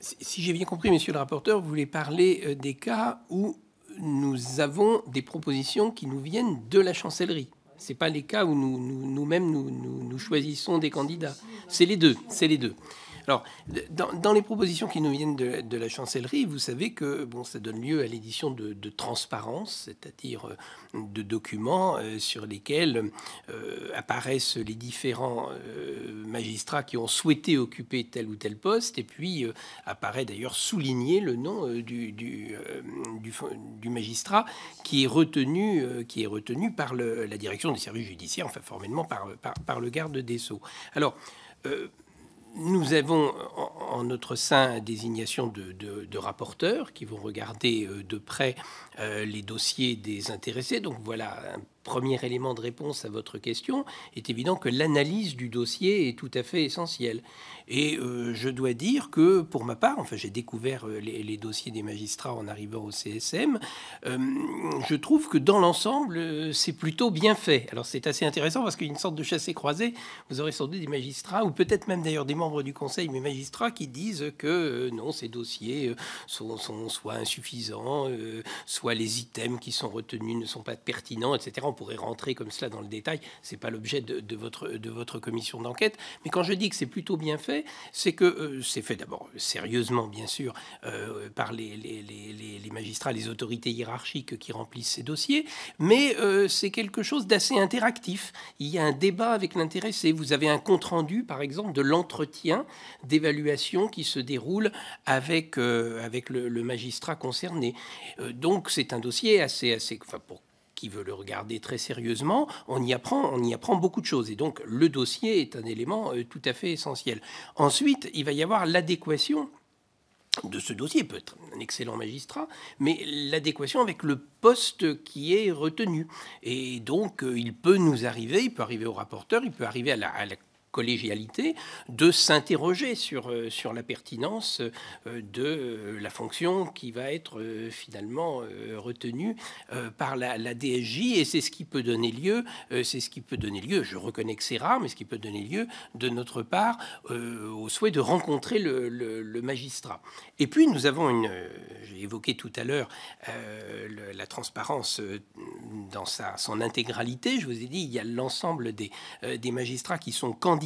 Si j'ai bien compris, monsieur le rapporteur, vous voulez parler euh, des cas où nous avons des propositions qui nous viennent de la chancellerie. Ce n'est pas les cas où nous, nous, mêmes nous, nous, choisissons des candidats. C'est les deux, c'est les deux. Alors, dans, les propositions qui nous viennent de, la chancellerie, vous savez que bon, ça donne lieu à l'édition de, transparence, c'est-à-dire euh, de documents euh, sur lesquels euh, apparaissent les différents magistrats qui ont souhaité occuper tel ou tel poste, et puis apparaît d'ailleurs souligné le nom du, du, du, magistrat qui est retenu, qui est retenu par la direction des services judiciaires, enfin formellement par, par, le garde des sceaux. Alors, nous avons en, notre sein désignation de, rapporteurs qui vont regarder euh, de près euh, les dossiers des intéressés. Donc voilà un premier élément de réponse à votre question. est évident que l'analyse du dossier est tout à fait essentielle. Et euh, je dois dire que pour ma part, enfin j'ai découvert euh, les, dossiers des magistrats en arrivant au CSM, je trouve que dans l'ensemble, c'est plutôt bien fait. Alors c'est assez intéressant parce qu'il une sorte de chassé croisé. Vous aurez sans doute des magistrats, ou peut-être même d'ailleurs des membres du Conseil, mais magistrats qui disent que non, ces dossiers sont, sont soit insuffisants, soit les items qui sont retenus ne sont pas pertinents, etc. On pourrait rentrer comme cela dans le détail. C'est pas l'objet de, votre, de votre commission d'enquête. Mais quand je dis que c'est plutôt bien fait, c'est que euh, c'est fait d'abord sérieusement, bien sûr, euh, par les, les, magistrats, les autorités hiérarchiques qui remplissent ces dossiers, mais euh, c'est quelque chose d'assez interactif. Il y a un débat avec l'intéressé. Vous avez un compte-rendu, par exemple, de l'entretien d'évaluation qui se déroule avec, avec le, le magistrat concerné. donc, c'est un dossier assez, assez, enfin, pour qui veut le regarder très sérieusement, on y apprend, on y apprend beaucoup de choses. Et donc, le dossier est un élément euh, tout à fait essentiel. Ensuite, il va y avoir l'adéquation de ce dossier, peut être un excellent magistrat, mais l'adéquation avec le poste qui est retenu. Et donc, euh, il peut nous arriver, il peut arriver au rapporteur, il peut arriver à la collégialité de s'interroger sur, euh, sur la pertinence euh, de euh, la fonction qui va être finalement retenue par la, DSJ et c'est ce qui peut donner lieu, c'est ce qui peut donner lieu, je reconnais que c'est rare, mais ce qui peut donner lieu de notre part au souhait de rencontrer le, magistrat. Et puis nous avons une, j'ai évoqué tout à l'heure la transparence dans sa, son intégralité, je vous ai dit, il y a l'ensemble des, des magistrats qui sont candidats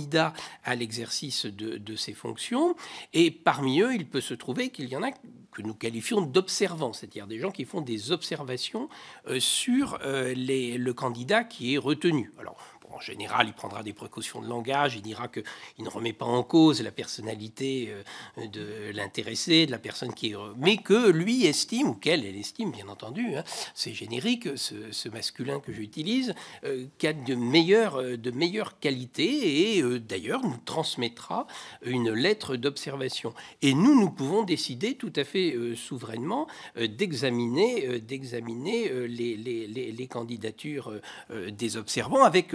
à l'exercice de, de, ces fonctions. Et parmi eux, il peut se trouver qu'il y en a que nous qualifions d'observants, c'est-à-dire des gens qui font des observations euh, sur euh, le candidat qui est retenu. Alors, en général, il prendra des précautions de langage, il dira qu'il ne remet pas en cause la personnalité euh, de l'intéressé, de la personne qui est... Mais que lui estime, ou qu'elle, estime, bien entendu, hein, c'est générique, ce, masculin que j'utilise, euh, qu'il de meilleure, euh, de meilleure qualité et d'ailleurs nous transmettra une lettre d'observation. Et nous, nous pouvons décider tout à fait souverainement d'examiner d'examiner les, les, les, les, candidatures des observants avec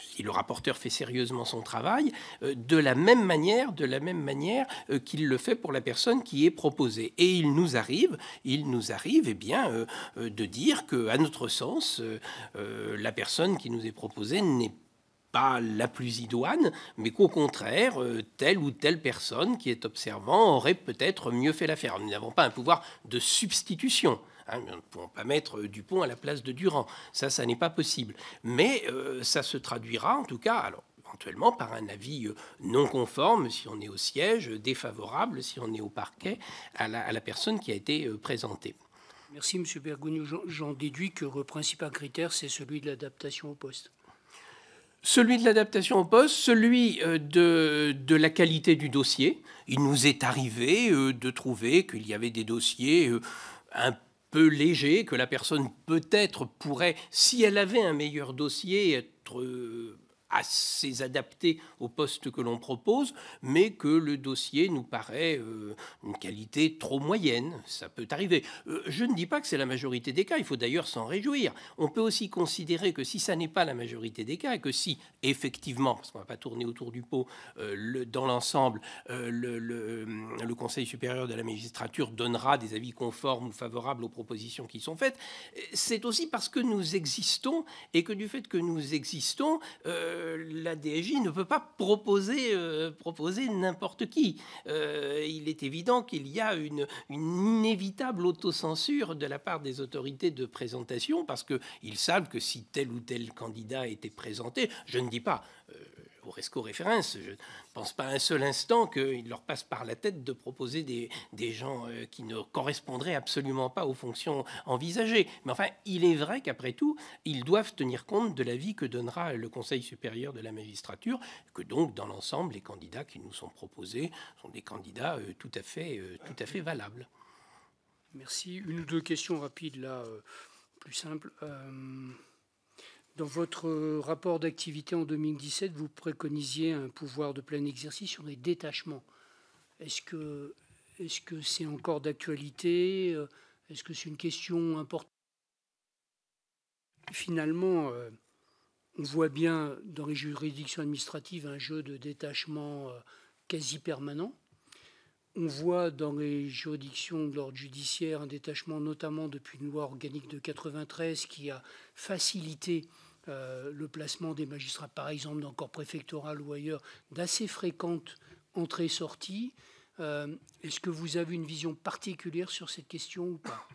si le rapporteur fait sérieusement son travail, euh, de la même manière, de la même manière euh, qu'il le fait pour la personne qui est proposée. Et il nous arrive, il nous arrive, eh bien, euh, de dire que, à notre sens, la personne qui nous est proposée n'est pas la plus idoine, mais qu'au contraire, telle ou telle personne qui est observant aurait peut-être mieux fait l'affaire. Nous n'avons pas un pouvoir de substitution. Hein, on ne pourra pas mettre euh, Dupont à la place de Durand. Ça, ça n'est pas possible. Mais euh, ça se traduira, en tout cas, alors éventuellement par un avis euh, non conforme si on est au siège, défavorable si on est au parquet, à la, personne qui a été présentée. Merci, M. Bergogne. J'en déduis que le principal critère, c'est celui de l'adaptation au poste. Celui de l'adaptation au poste, celui de, de, la qualité du dossier. Il nous est arrivé de trouver qu'il y avait des dossiers un peu peu léger, que la personne peut-être pourrait, si elle avait un meilleur dossier, être euh, assez adapté au poste que l'on propose, mais que le dossier nous paraît euh, une qualité trop moyenne. Ça peut arriver. Euh, je ne dis pas que c'est la majorité des cas, il faut d'ailleurs s'en réjouir. On peut aussi considérer que si ça n'est pas la majorité des cas, et que si effectivement, parce qu'on ne va pas tourner autour du pot, euh, le, dans l'ensemble, le, le, Conseil supérieur de la magistrature donnera des avis conformes ou favorables aux propositions qui sont faites, c'est aussi parce que nous existons et que du fait que nous existons, euh, la DGI ne peut pas proposer, euh, proposer n'importe qui. Euh, il est évident qu'il y a une, une, inévitable autocensure de la part des autorités de présentation parce qu'ils savent que si tel ou tel candidat était présenté, je ne dis pas Resco Référence. Je ne pense pas un seul instant qu'il leur passe par la tête de proposer des, des gens euh, qui ne correspondraient absolument pas aux fonctions envisagées. Mais enfin, il est vrai qu'après tout, ils doivent tenir compte de l'avis que donnera le Conseil supérieur de la magistrature, que donc, dans l'ensemble, les candidats qui nous sont proposés sont des candidats euh, tout, à fait, euh, tout à fait valables. Merci. Une ou deux questions rapides, là, plus simples. Dans votre euh, rapport d'activité en 2017, vous préconisiez un pouvoir de plein exercice sur les détachements. Est-ce que est-ce que c'est encore d'actualité euh, Est-ce que c'est une question importante Finalement, euh, on voit bien dans les juridictions administratives un jeu de détachement quasi permanent. On voit dans les juridictions de l'ordre judiciaire un détachement notamment depuis une loi organique de 1993 qui a facilité euh, le placement des magistrats, par exemple, dans le corps préfectoral ou ailleurs, d'assez fréquentes entrées-sorties. Euh, est-ce que vous avez une vision particulière sur cette question ou pas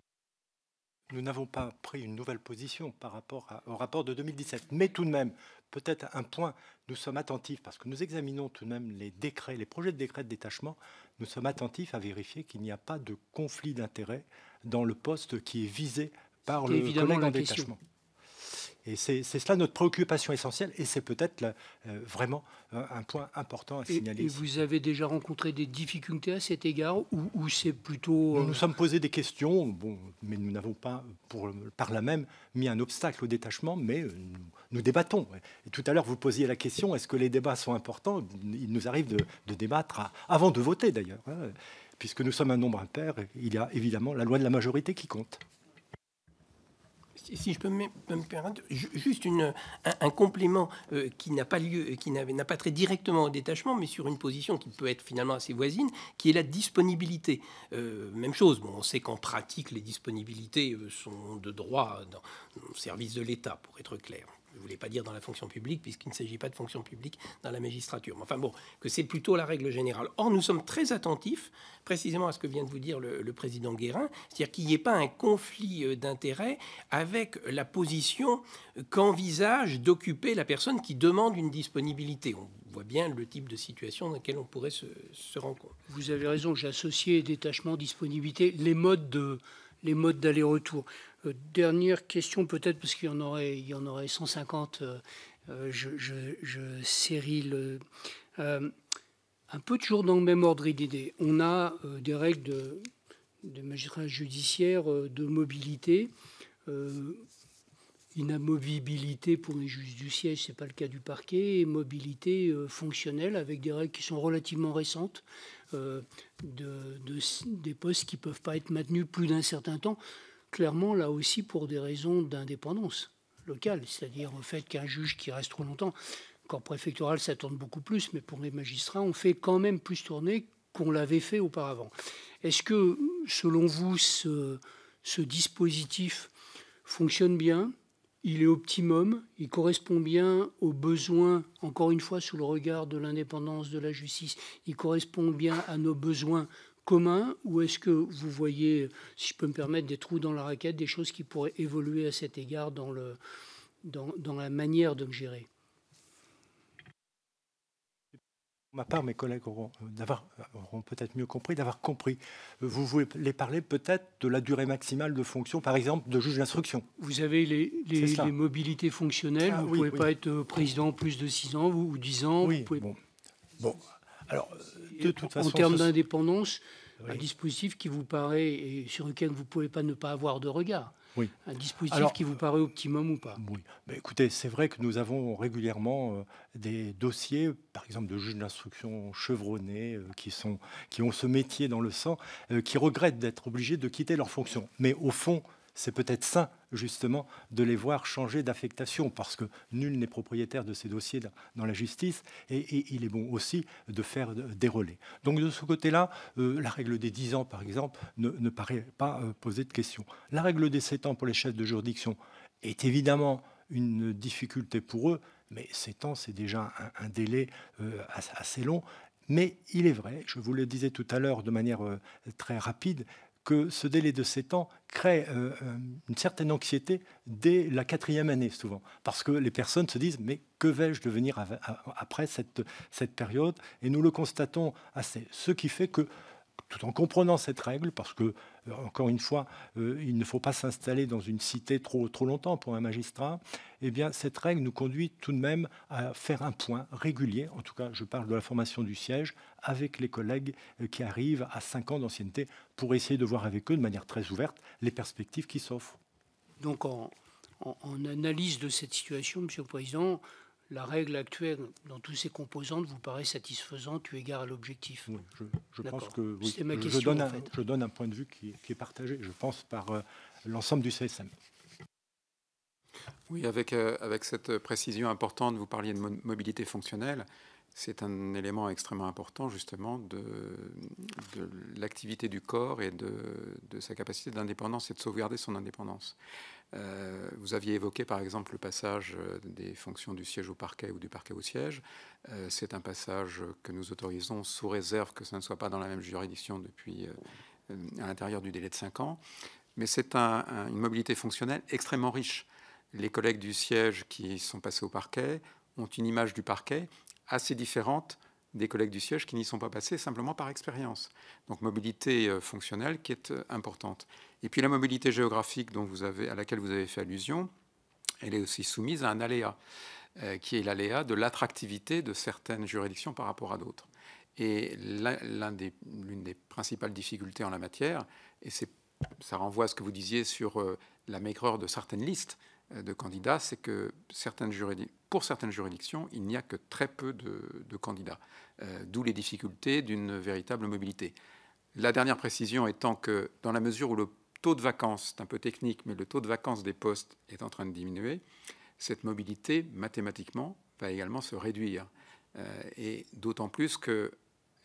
Nous n'avons pas pris une nouvelle position par rapport au rapport de 2017, mais tout de même, peut-être un point, nous sommes attentifs, parce que nous examinons tout de même les décrets, les projets de décret de détachement, nous sommes attentifs à vérifier qu'il n'y a pas de conflit d'intérêts dans le poste qui est visé par le collègue en détachement. Et c'est cela notre préoccupation essentielle, et c'est peut-être euh, vraiment euh, un point important à signaler. Et, vous avez déjà rencontré des difficultés à cet égard, ou, c'est plutôt... Nous euh, nous sommes posé des questions, mais nous n'avons pas, par là même, mis un obstacle au détachement, mais nous, débattons. tout à l'heure, vous posiez la question, est-ce que les débats sont importants Il nous arrive de, débattre, avant de voter d'ailleurs, hein, puisque nous sommes un nombre impair, il y a évidemment la loi de la majorité qui compte si je peux me, permettre, juste un, complément euh, qui n'a pas lieu, qui n'a pas très directement au détachement, mais sur une position qui peut être finalement assez voisine, qui est la disponibilité. Euh, même chose, on sait qu'en pratique, les disponibilités euh, sont de droit dans, service de l'État, pour être clair je ne voulais pas dire dans la fonction publique, puisqu'il ne s'agit pas de fonction publique dans la magistrature. Mais enfin bon, que c'est plutôt la règle générale. Or, nous sommes très attentifs précisément à ce que vient de vous dire le, président Guérin, c'est-à-dire qu'il n'y ait pas un conflit euh, d'intérêts avec la position qu'envisage d'occuper la personne qui demande une disponibilité. On voit bien le type de situation dans laquelle on pourrait se, se rencontrer. Vous avez raison, j'ai associé détachement, disponibilité, les modes d'aller-retour. Euh, dernière question peut-être, parce qu'il y en aurait, il en aurait 150. Euh, euh, je, je, un peu toujours dans le même ordre d'idées. On a des règles de, de magistrat judiciaire de mobilité. inamovibilité pour les juges du siège, ce n'est pas le cas du parquet, et mobilité fonctionnelle avec des règles qui sont relativement récentes, des postes qui ne peuvent pas être maintenus plus d'un certain temps clairement là aussi pour des raisons d'indépendance locale, c'est-à-dire au fait qu'un juge qui reste trop longtemps, corps préfectoral ça tourne beaucoup plus, mais pour les magistrats on fait quand même plus tourner qu'on l'avait fait auparavant. Est-ce que selon vous ce dispositif fonctionne bien il est optimum, il correspond bien aux besoins, encore une fois, sous le regard de l'indépendance de la justice, il correspond bien à nos besoins commun ou est-ce que vous voyez, si je peux me permettre, des trous dans la raquette, des choses qui pourraient évoluer à cet égard dans, le, dans, la manière de me gérer Pour ma part, mes collègues euh, euh, auront, peut-être mieux compris, d'avoir compris. Vous voulez parler peut-être de la durée maximale de fonction, par exemple, de juge d'instruction. Vous avez les, les, mobilités fonctionnelles, ah vous ne pouvez pas être euh, président plus de 6 ans ou 10 ans. Oui, bon. bon, alors en termes d'indépendance, un dispositif qui vous paraît et sur lequel vous ne pouvez pas ne pas avoir de regard. Oui. Un dispositif qui vous paraît optimum ou pas Oui. Ben, écoutez, c'est vrai que nous avons régulièrement euh, des dossiers, par exemple de juges d'instruction chevronnés, euh, qui, sont, qui ont ce métier dans le sang, euh, qui regrettent d'être obligés de quitter leur fonction. Mais au fond, c'est peut-être sain justement de les voir changer d'affectation, parce que nul n'est propriétaire de ces dossiers dans la justice, et, il est bon aussi de faire euh, des relais. Donc de ce côté-là, euh, la règle des 10 ans, par exemple, ne, paraît pas euh, poser de question. La règle des 7 ans pour les chefs de juridiction est évidemment une difficulté pour eux, mais 7 ans, c'est déjà un, délai assez long. Mais il est vrai, je vous le disais tout à l'heure de manière très rapide, que ce délai de 7 ans crée euh, euh, une certaine anxiété dès la quatrième année, souvent, parce que les personnes se disent, mais que vais-je devenir après cette, cette période Et nous le constatons assez, ce qui fait que tout en comprenant cette règle, parce que, euh, encore une fois, euh, il ne faut pas s'installer dans une cité trop, longtemps pour un magistrat, eh bien, cette règle nous conduit tout de même à faire un point régulier, en tout cas, je parle de la formation du siège, avec les collègues euh, qui arrivent à 5 ans d'ancienneté, pour essayer de voir avec eux, de manière très ouverte, les perspectives qui s'offrent. Donc, en, en analyse de cette situation, Monsieur le Président, la règle actuelle, dans tous ses composantes, vous paraît satisfaisante eu égard à l'objectif je, pense que je, donne un, point de vue qui, est partagé, je pense, par euh, l'ensemble du CSM. Oui, avec, euh, avec cette précision importante, vous parliez de mobilité fonctionnelle c'est un élément extrêmement important justement de, l'activité du corps et de, sa capacité d'indépendance et de sauvegarder son indépendance. Euh, vous aviez évoqué par exemple le passage euh, des fonctions du siège au parquet ou du parquet au siège. Euh, c'est un passage que nous autorisons sous réserve que ça ne soit pas dans la même juridiction depuis à l'intérieur du délai de 5 ans. Mais c'est une mobilité fonctionnelle extrêmement riche. Les collègues du siège qui sont passés au parquet ont une image du parquet assez différentes des collègues du siège qui n'y sont pas passés simplement par expérience. Donc mobilité euh, fonctionnelle qui est euh, importante. Et puis la mobilité géographique dont vous avez, à laquelle vous avez fait allusion, elle est aussi soumise à un aléa, euh, qui est l'aléa de l'attractivité de certaines juridictions par rapport à d'autres. Et l'une des, des, principales difficultés en la matière, et ça renvoie à ce que vous disiez sur la maigreur de certaines listes, euh, de candidats, c'est que pour certaines juridictions, il n'y a que très peu de, candidats, euh, d'où les difficultés d'une véritable mobilité. La dernière précision étant que dans la mesure où le taux de vacances, c'est un peu technique, mais le taux de vacances des postes est en train de diminuer, cette mobilité, mathématiquement, va également se réduire. Euh, et d'autant plus que,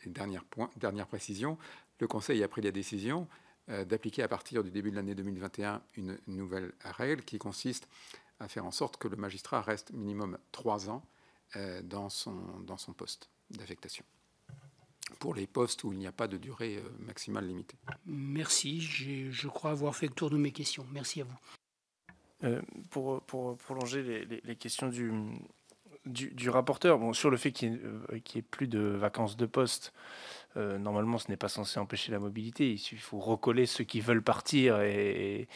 dernière, dernière précision, le Conseil a pris la décision euh, d'appliquer à partir du début de l'année 2021 une nouvelle règle qui consiste à faire en sorte que le magistrat reste minimum trois ans euh, dans son, dans son poste d'affectation pour les postes où il n'y a pas de durée euh, maximale limitée. Merci, je crois avoir fait le tour de mes questions. Merci à vous. pour, pour, prolonger les, les, questions du, du, rapporteur, bon, sur le fait qu'il n'y ait, ait, plus de vacances de poste, euh, normalement, ce n'est pas censé empêcher la mobilité. Il faut recoller ceux qui veulent partir et,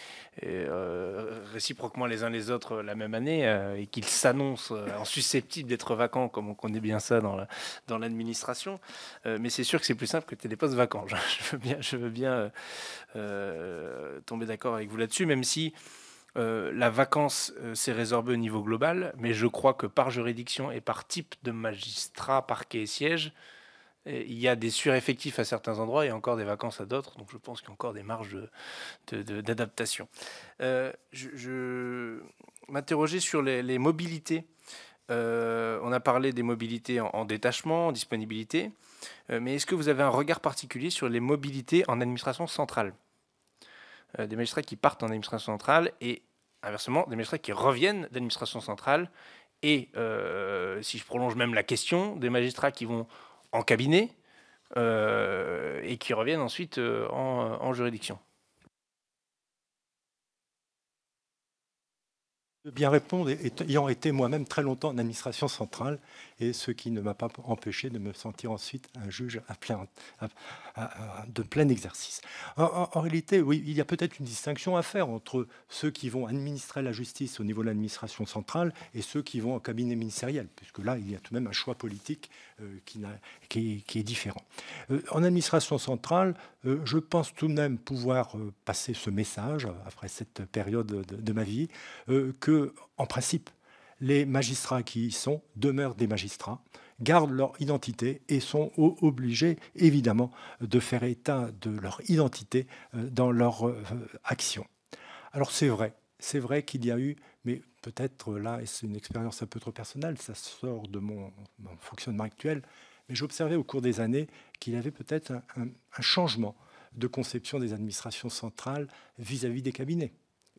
euh, réciproquement les uns les autres la même année euh, et qu'ils s'annoncent en susceptible d'être vacants, comme on connaît bien ça dans l'administration. mais c'est sûr que c'est plus simple que tu des postes vacants. [LAUGHS] Je, veux bien, tomber d'accord avec vous là-dessus, même si. la vacance s'est résorbée au niveau global, mais je crois que par juridiction et par type de magistrat, parquet et siège, il y a des sureffectifs à certains endroits et encore des vacances à d'autres, donc je pense qu'il y a encore des marges d'adaptation. Euh, je, m'interrogeais sur les, mobilités. Euh, on a parlé des mobilités en, détachement, en disponibilité, euh, mais est-ce que vous avez un regard particulier sur les mobilités en administration centrale Des magistrats qui partent en administration centrale et inversement, des magistrats qui reviennent d'administration centrale et, si je prolonge même la question, des magistrats qui vont en cabinet euh, et qui reviennent ensuite euh, en, euh, en juridiction. bien répondre, ayant été moi-même très longtemps en administration centrale et ce qui ne m'a pas empêché de me sentir ensuite un juge à plein, de plein exercice. En, réalité, oui, il y a peut-être une distinction à faire entre ceux qui vont administrer la justice au niveau de l'administration centrale et ceux qui vont en cabinet ministériel, puisque là, il y a tout de même un choix politique euh, qui, qui, est différent. Euh, en administration centrale, euh, je pense tout de même pouvoir passer ce message, après cette période de, de ma vie, que, en principe, les magistrats qui y sont demeurent des magistrats, gardent leur identité et sont obligés, évidemment, de faire état de leur identité euh, dans leur euh, action. Alors c'est vrai, c'est vrai qu'il y a eu, mais peut-être euh, là, c'est une expérience un peu trop personnelle, ça sort de mon, fonctionnement actuel, mais j'observais au cours des années qu'il y avait peut-être un, changement de conception des administrations centrales vis à -vis des cabinets.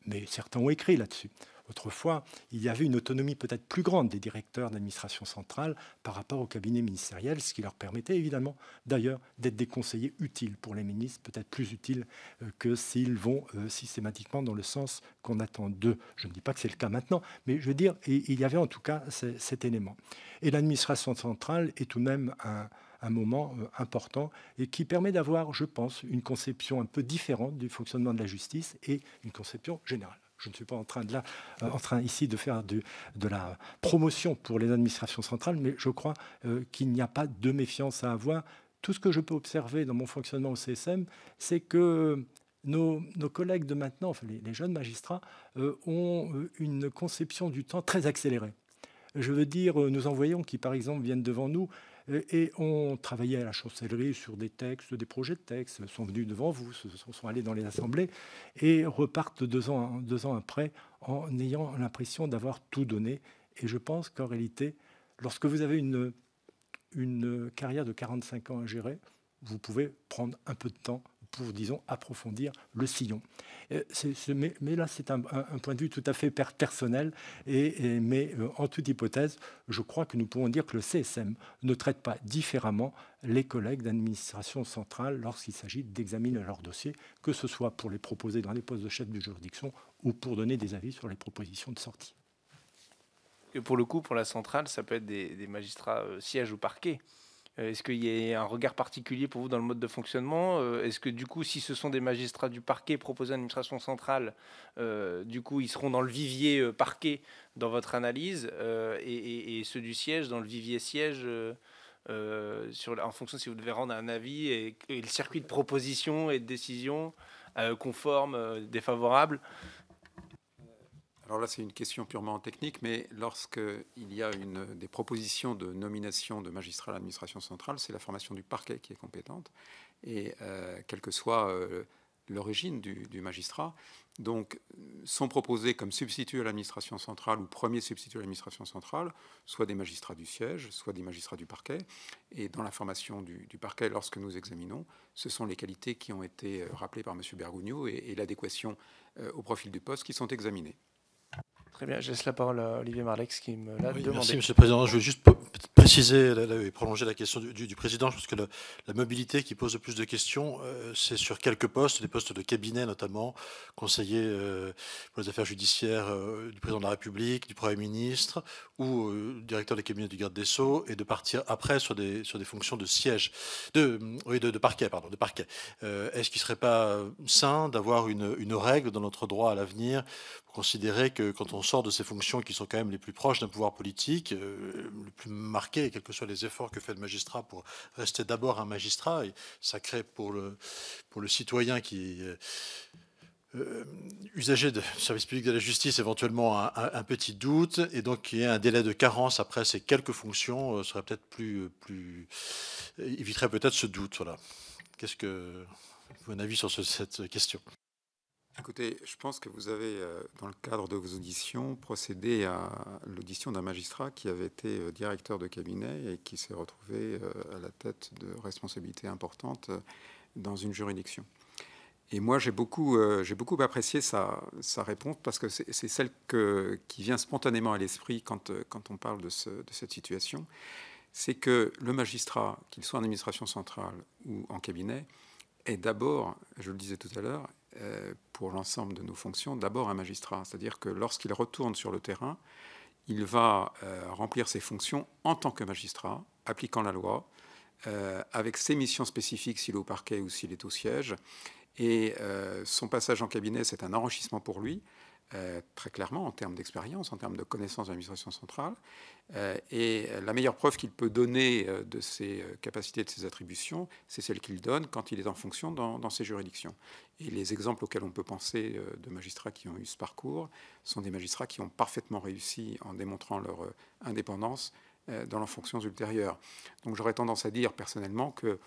Mais certains ont écrit là-dessus. Autrefois, il y avait une autonomie peut-être plus grande des directeurs d'administration centrale par rapport au cabinet ministériel, ce qui leur permettait évidemment d'ailleurs d'être des conseillers utiles pour les ministres, peut-être plus utiles euh, que s'ils vont euh, systématiquement dans le sens qu'on attend d'eux. Je ne dis pas que c'est le cas maintenant, mais je veux dire, il y avait en tout cas cet élément. Et l'administration centrale est tout de même un un moment euh, important et qui permet d'avoir, je pense, une conception un peu différente du fonctionnement de la justice et une conception générale. Je ne suis pas en train, de euh, en train ici de faire de la promotion pour les administrations centrales, mais je crois euh, qu'il n'y a pas de méfiance à avoir. Tout ce que je peux observer dans mon fonctionnement au CSM, c'est que nos, collègues de maintenant, les, jeunes magistrats, euh, ont une conception du temps très accélérée. Je veux dire, nous en voyons qui, par exemple, viennent devant nous et on travaillait à la chancellerie sur des textes, des projets de textes, sont venus devant vous, sont allés dans les assemblées et repartent deux ans, après en ayant l'impression d'avoir tout donné. Et je pense qu'en réalité, lorsque vous avez une, une carrière de 45 ans à gérer, vous pouvez prendre un peu de temps pour, disons, approfondir le sillon. Euh, mais, là, c'est un, point de vue tout à fait personnel, et, mais euh, en toute hypothèse, je crois que nous pouvons dire que le CSM ne traite pas différemment les collègues d'administration centrale lorsqu'il s'agit d'examiner leur dossier, que ce soit pour les proposer dans les postes de chef de juridiction ou pour donner des avis sur les propositions de sortie. Et pour le coup, pour la centrale, ça peut être des, magistrats sièges euh, siège ou parquet. Euh, est-ce qu'il y a un regard particulier pour vous dans le mode de fonctionnement euh, Est-ce que du coup, si ce sont des magistrats du parquet proposés à l'administration centrale, euh, du coup, ils seront dans le vivier parquet dans votre analyse et, ceux du siège dans le vivier siège en fonction si vous devez rendre un avis et, et le circuit de proposition et de décision conforme, défavorable alors là c'est une question purement technique, mais lorsqu'il y a une, des propositions de nomination de magistrats à l'administration centrale, c'est la formation du parquet qui est compétente, et euh, quelle que soit euh, l'origine du, magistrat, donc sont proposés comme substitut à l'administration centrale ou premier substitut à l'administration centrale, soit des magistrats du siège, soit des magistrats du parquet. Et dans la formation du, parquet, lorsque nous examinons, ce sont les qualités qui ont été euh, rappelées par M. Bergugno et, l'adéquation au profil du poste qui sont examinées. Très bien, je laisse la parole à Olivier Marlex qui me l'a demandé. Merci, Monsieur le Président. Je veux juste préciser et prolonger la question du, Président. Je pense que la mobilité qui pose le plus de questions, euh, c'est sur quelques postes, des postes de cabinet notamment, conseiller euh, pour les affaires judiciaires euh, du Président de la République, du Premier ministre ou directeur des cabinets du garde des Sceaux, et de partir après sur des, sur des fonctions de siège, de, oui, de, parquet. Pardon, de parquet. Est-ce qu'il ne serait pas sain d'avoir une règle dans notre droit à l'avenir considérer que quand on sort de ces fonctions qui sont quand même les plus proches d'un pouvoir politique, euh, le plus marqué, quels que soient les efforts que fait le magistrat pour rester d'abord un magistrat, ça crée pour le, citoyen qui est euh, euh, usager du [LAUGHS] service public de la justice éventuellement un, petit doute, et donc qu'il y ait un délai de carence après ces quelques fonctions serait peut-être plus, éviterait peut-être ce doute. Qu'est-ce que... Mon avis sur cette question. Écoutez, je pense que vous avez, euh, dans le cadre de vos auditions, procédé à l'audition d'un magistrat qui avait été euh, directeur de cabinet et qui s'est retrouvé euh, à la tête de responsabilités importantes dans une juridiction. Et moi, j'ai beaucoup, j'ai beaucoup apprécié sa, réponse parce que c'est celle qui vient spontanément à l'esprit quand, quand, on parle de cette situation. C'est que le magistrat, qu'il soit en administration centrale ou en cabinet, est d'abord, je le disais tout à l'heure, euh, pour l'ensemble de nos fonctions, d'abord un magistrat. C'est-à-dire que lorsqu'il retourne sur le terrain, il va euh, remplir ses fonctions en tant que magistrat, appliquant la loi, euh, avec ses missions spécifiques s'il est au parquet ou s'il est au siège. Et son passage en cabinet, c'est un enrichissement pour lui, euh, très clairement en termes d'expérience, en termes de connaissances de l'administration centrale. Euh, et la meilleure preuve qu'il peut donner euh, de ses capacités, de ses attributions, c'est celle qu'il donne quand il est en fonction dans, ses juridictions. Et les exemples auxquels on peut penser de magistrats qui ont eu ce parcours sont des magistrats qui ont parfaitement réussi en démontrant leur indépendance dans leurs fonctions ultérieures. Donc j'aurais tendance à dire personnellement que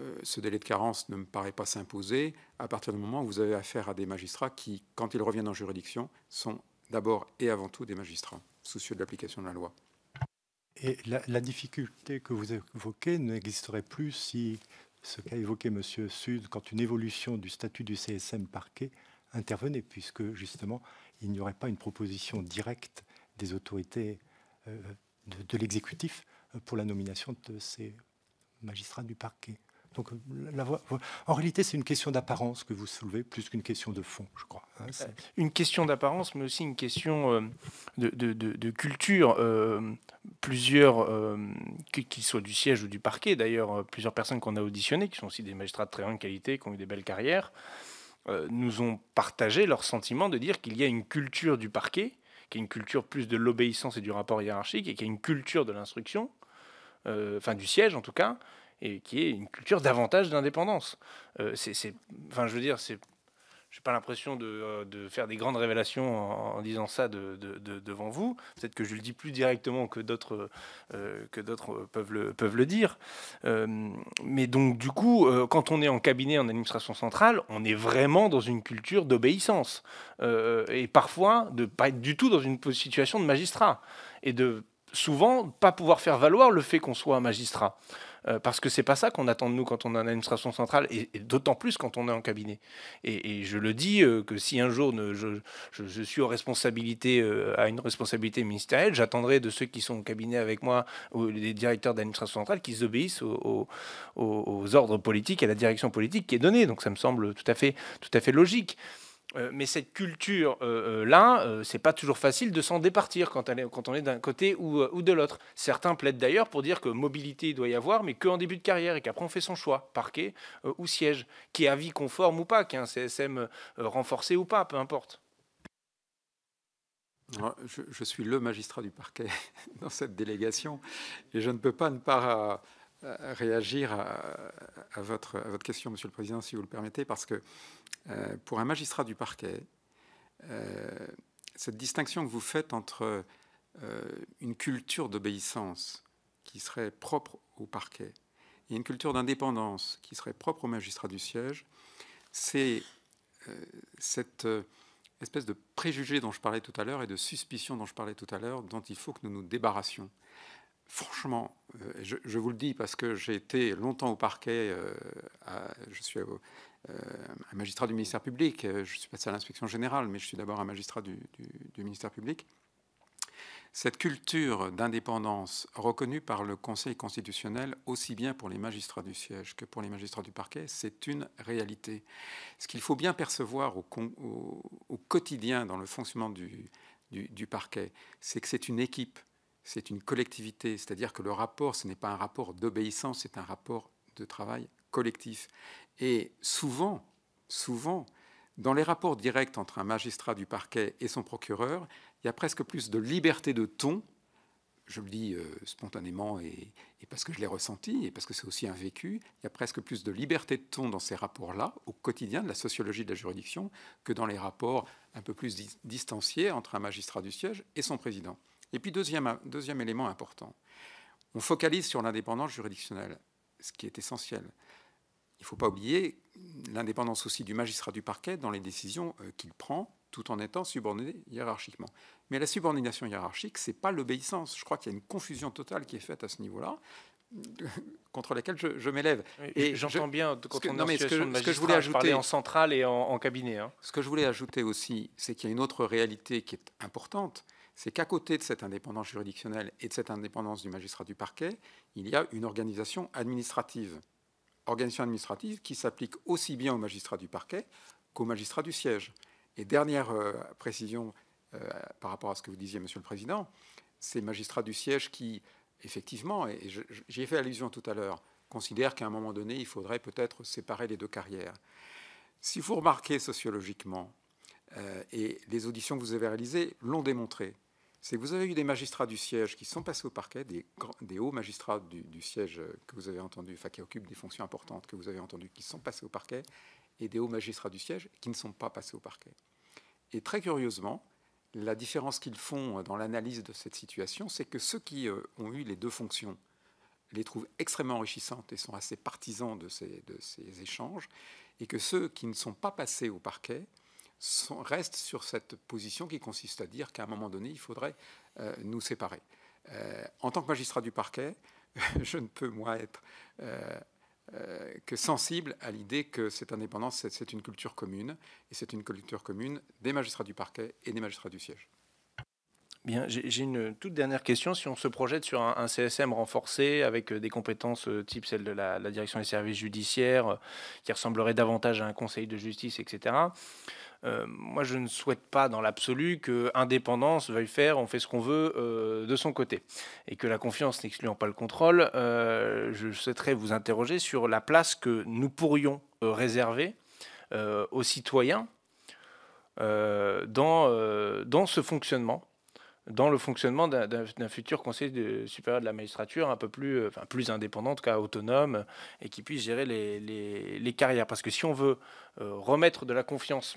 euh, ce délai de carence ne me paraît pas s'imposer à partir du moment où vous avez affaire à des magistrats qui, quand ils reviennent en juridiction, sont d'abord et avant tout des magistrats, soucieux de l'application de la loi. Et la, difficulté que vous évoquez n'existerait plus si ce qu'a évoqué M. Sud, quand une évolution du statut du CSM parquet intervenait, puisque justement, il n'y aurait pas une proposition directe des autorités euh, de l'exécutif pour la nomination de ces magistrats du parquet. Donc, la en réalité, c'est une question d'apparence que vous soulevez plus qu'une question de fond, je crois. Hein, euh, une question d'apparence, mais aussi une question euh, de, culture. Euh, plusieurs, qu'ils soient du siège ou du parquet, d'ailleurs, plusieurs personnes qu'on a auditionnées, qui sont aussi des magistrats de très grande qualité, qui ont eu des belles carrières, nous ont partagé leur sentiment de dire qu'il y a une culture du parquet, qui est une culture plus de l'obéissance et du rapport hiérarchique, et qui est une culture de l'instruction, enfin du siège en tout cas, et qui est une culture davantage d'indépendance. Euh, c'est, enfin, je veux dire, c'est, j'ai pas l'impression de, euh, faire des grandes révélations en, disant ça de, devant vous. Peut-être que je le dis plus directement que d'autres, euh, que d'autres peuvent le, peuvent le dire. mais donc, du coup, quand on est en cabinet en administration centrale, on est vraiment dans une culture d'obéissance et parfois de pas être du tout dans une situation de magistrat et de souvent pas pouvoir faire valoir le fait qu'on soit un magistrat. Euh, parce que c'est pas ça qu'on attend de nous quand on est en administration centrale, et, d'autant plus quand on est en cabinet. Et, je le dis euh, que si un jour ne, je, suis aux responsabilités, euh, à une responsabilité ministérielle, j'attendrai de ceux qui sont au cabinet avec moi, ou les directeurs d'administration centrale, qu'ils obéissent aux, ordres politiques, et à la direction politique qui est donnée. Donc ça me semble tout à fait, tout à fait logique. Euh, mais cette culture-là, euh, euh, ce c'est pas toujours facile de s'en départir quand, est, quand on est d'un côté ou, de l'autre. Certains plaident d'ailleurs pour dire que mobilité il doit y avoir, mais qu'en début de carrière et qu'après on fait son choix, parquet ou siège, qui est vie conforme ou pas, qui est un CSM renforcé ou pas, peu importe. je, suis le magistrat du parquet [LAUGHS] dans cette délégation et je ne peux pas ne pas euh, réagir à, votre, votre, question, Monsieur le Président, si vous le permettez, parce que euh, pour un magistrat du parquet, euh, cette distinction que vous faites entre une culture d'obéissance qui serait propre au parquet et une culture d'indépendance qui serait propre au magistrat du siège, c'est cette espèce de préjugé dont je parlais tout à l'heure et de suspicion dont je parlais tout à l'heure, dont il faut que nous nous débarrassions franchement, euh, je, vous le dis parce que j'ai été longtemps au parquet, euh, je suis euh, un magistrat du ministère public, je suis passé à l'inspection générale, mais je suis d'abord un magistrat du, ministère public. Cette culture d'indépendance reconnue par le Conseil constitutionnel, aussi bien pour les magistrats du siège que pour les magistrats du parquet, c'est une réalité. Ce qu'il faut bien percevoir au, quotidien dans le fonctionnement du parquet, c'est que c'est une équipe c'est une collectivité, c'est-à-dire que le rapport, ce n'est pas un rapport d'obéissance, c'est un rapport de travail collectif. Et souvent, souvent, dans les rapports directs entre un magistrat du parquet et son procureur, il y a presque plus de liberté de ton, je le dis euh, spontanément et, et, parce que je l'ai ressenti et parce que c'est aussi un vécu, il y a presque plus de liberté de ton dans ces rapports-là, au quotidien de la sociologie de la juridiction, que dans les rapports un peu plus distanciés entre un magistrat du siège et son président. Et puis, deuxième, deuxième élément important, on focalise sur l'indépendance juridictionnelle, ce qui est essentiel. Il ne faut pas oublier l'indépendance aussi du magistrat du parquet dans les décisions euh, qu'il prend, tout en étant subordonné hiérarchiquement. Mais la subordination hiérarchique, ce n'est pas l'obéissance. Je crois qu'il y a une confusion totale qui est faite à ce niveau-là [LAUGHS] contre laquelle je, m'élève. et j'entends bien quand de je voulais ajouter en centrale et en, cabinet. Hein. Ce que je voulais ajouter aussi, c'est qu'il y a une autre réalité qui est importante, c'est qu'à côté de cette indépendance juridictionnelle et de cette indépendance du magistrat du parquet, il y a une organisation administrative. Organisation administrative qui s'applique aussi bien au magistrat du parquet qu'au magistrat du siège. Et dernière euh, précision euh, par rapport à ce que vous disiez, Monsieur le Président, ces magistrats du siège qui, effectivement, et, et j'y ai fait allusion tout à l'heure, considèrent qu'à un moment donné, il faudrait peut-être séparer les deux carrières. Si vous remarquez sociologiquement, euh, et les auditions que vous avez réalisées l'ont démontré, c'est que vous avez eu des magistrats du siège qui sont passés au parquet, des, hauts magistrats du, siège que vous avez entendu, enfin qui occupent des fonctions importantes que vous avez entendues, qui sont passés au parquet, et des hauts magistrats du siège qui ne sont pas passés au parquet. Et très curieusement, la différence qu'ils font dans l'analyse de cette situation, c'est que ceux qui euh, ont eu les deux fonctions les trouvent extrêmement enrichissantes et sont assez partisans de ces échanges, et que ceux qui ne sont pas passés au parquet reste sur cette position qui consiste à dire qu'à un moment donné, il faudrait euh, nous séparer. Euh, en tant que magistrat du parquet, [LAUGHS] je ne peux, moi, être euh, que sensible à l'idée que cette indépendance, c'est une culture commune, et c'est une culture commune des magistrats du parquet et des magistrats du siège j'ai une toute dernière question. Si on se projette sur un, CSM renforcé avec euh, des compétences euh, type celle de la, direction des services judiciaires, euh, qui ressemblerait davantage à un conseil de justice, etc. moi, je ne souhaite pas dans l'absolu que indépendance veuille faire, on fait ce qu'on veut de son côté, et que la confiance n'excluant pas le contrôle, je souhaiterais vous interroger sur la place que nous pourrions réserver aux citoyens dans, dans ce fonctionnement dans le fonctionnement d'un futur conseil supérieur de la magistrature un peu plus, euh, enfin, plus indépendant, en autonome, et qui puisse gérer les, carrières. Parce que si on veut euh, remettre de la confiance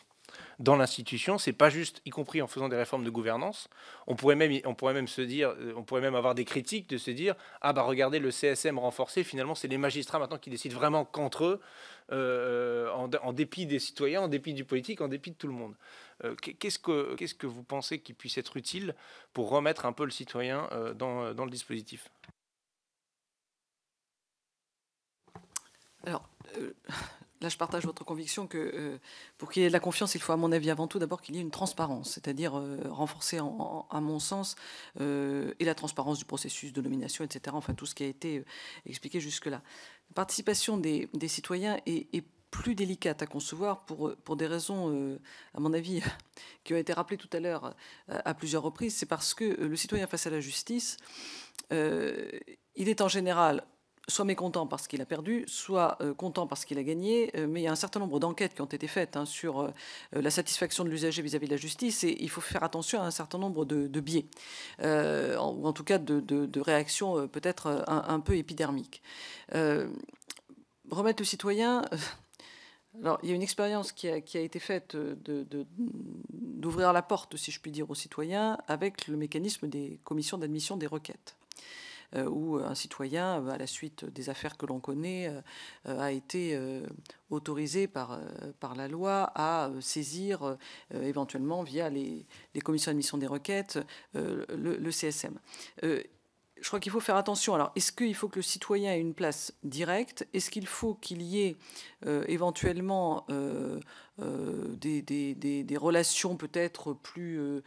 dans l'institution. C'est pas juste, y compris en faisant des réformes de gouvernance. On pourrait même, on pourrait même se dire, euh, on pourrait même avoir des critiques de se dire, ah bah regardez le CSM renforcé. Finalement, c'est les magistrats maintenant qui décident vraiment qu'entre eux, euh, euh, en, dépit des citoyens, en dépit du politique, en dépit de tout le monde. qu'est-ce que qu'est-ce que vous pensez qui puisse être utile pour remettre un peu le citoyen dans, dans le dispositif Alors, Là, je partage votre conviction que euh, pour qu'il y ait de la confiance, il faut, à mon avis, avant tout, d'abord qu'il y ait une transparence, c'est-à-dire euh, renforcer, à mon sens, euh, et la transparence du processus de nomination, etc. Enfin, tout ce qui a été expliqué jusque-là. La participation des, citoyens est, plus délicate à concevoir pour, des raisons, à mon avis, [LAUGHS] qui ont été rappelées tout à l'heure à, plusieurs reprises. C'est parce que le citoyen face à la justice, il est en général soit mécontent parce qu'il a perdu, soit euh, content parce qu'il a gagné. Euh, mais il y a un certain nombre d'enquêtes qui ont été faites hein, sur euh, la satisfaction de l'usager vis-à-vis de la justice et il faut faire attention à un certain nombre de, biais, ou en tout cas de, réactions peut-être un, peu épidermiques. remettre le citoyen... Alors, il y a une expérience qui a, qui a été faite d'ouvrir la porte, si je puis dire, aux citoyens avec le mécanisme des commissions d'admission des requêtes. Euh, où un citoyen, euh, à la suite des affaires que l'on connaît, euh, a été autorisé par, par la loi à saisir éventuellement via les, les commissions d'admission des requêtes le, CSM je crois qu'il faut faire attention. Alors, est-ce qu'il faut que le citoyen ait une place directe Est-ce qu'il faut qu'il y ait euh, éventuellement euh, euh, des, relations peut-être plus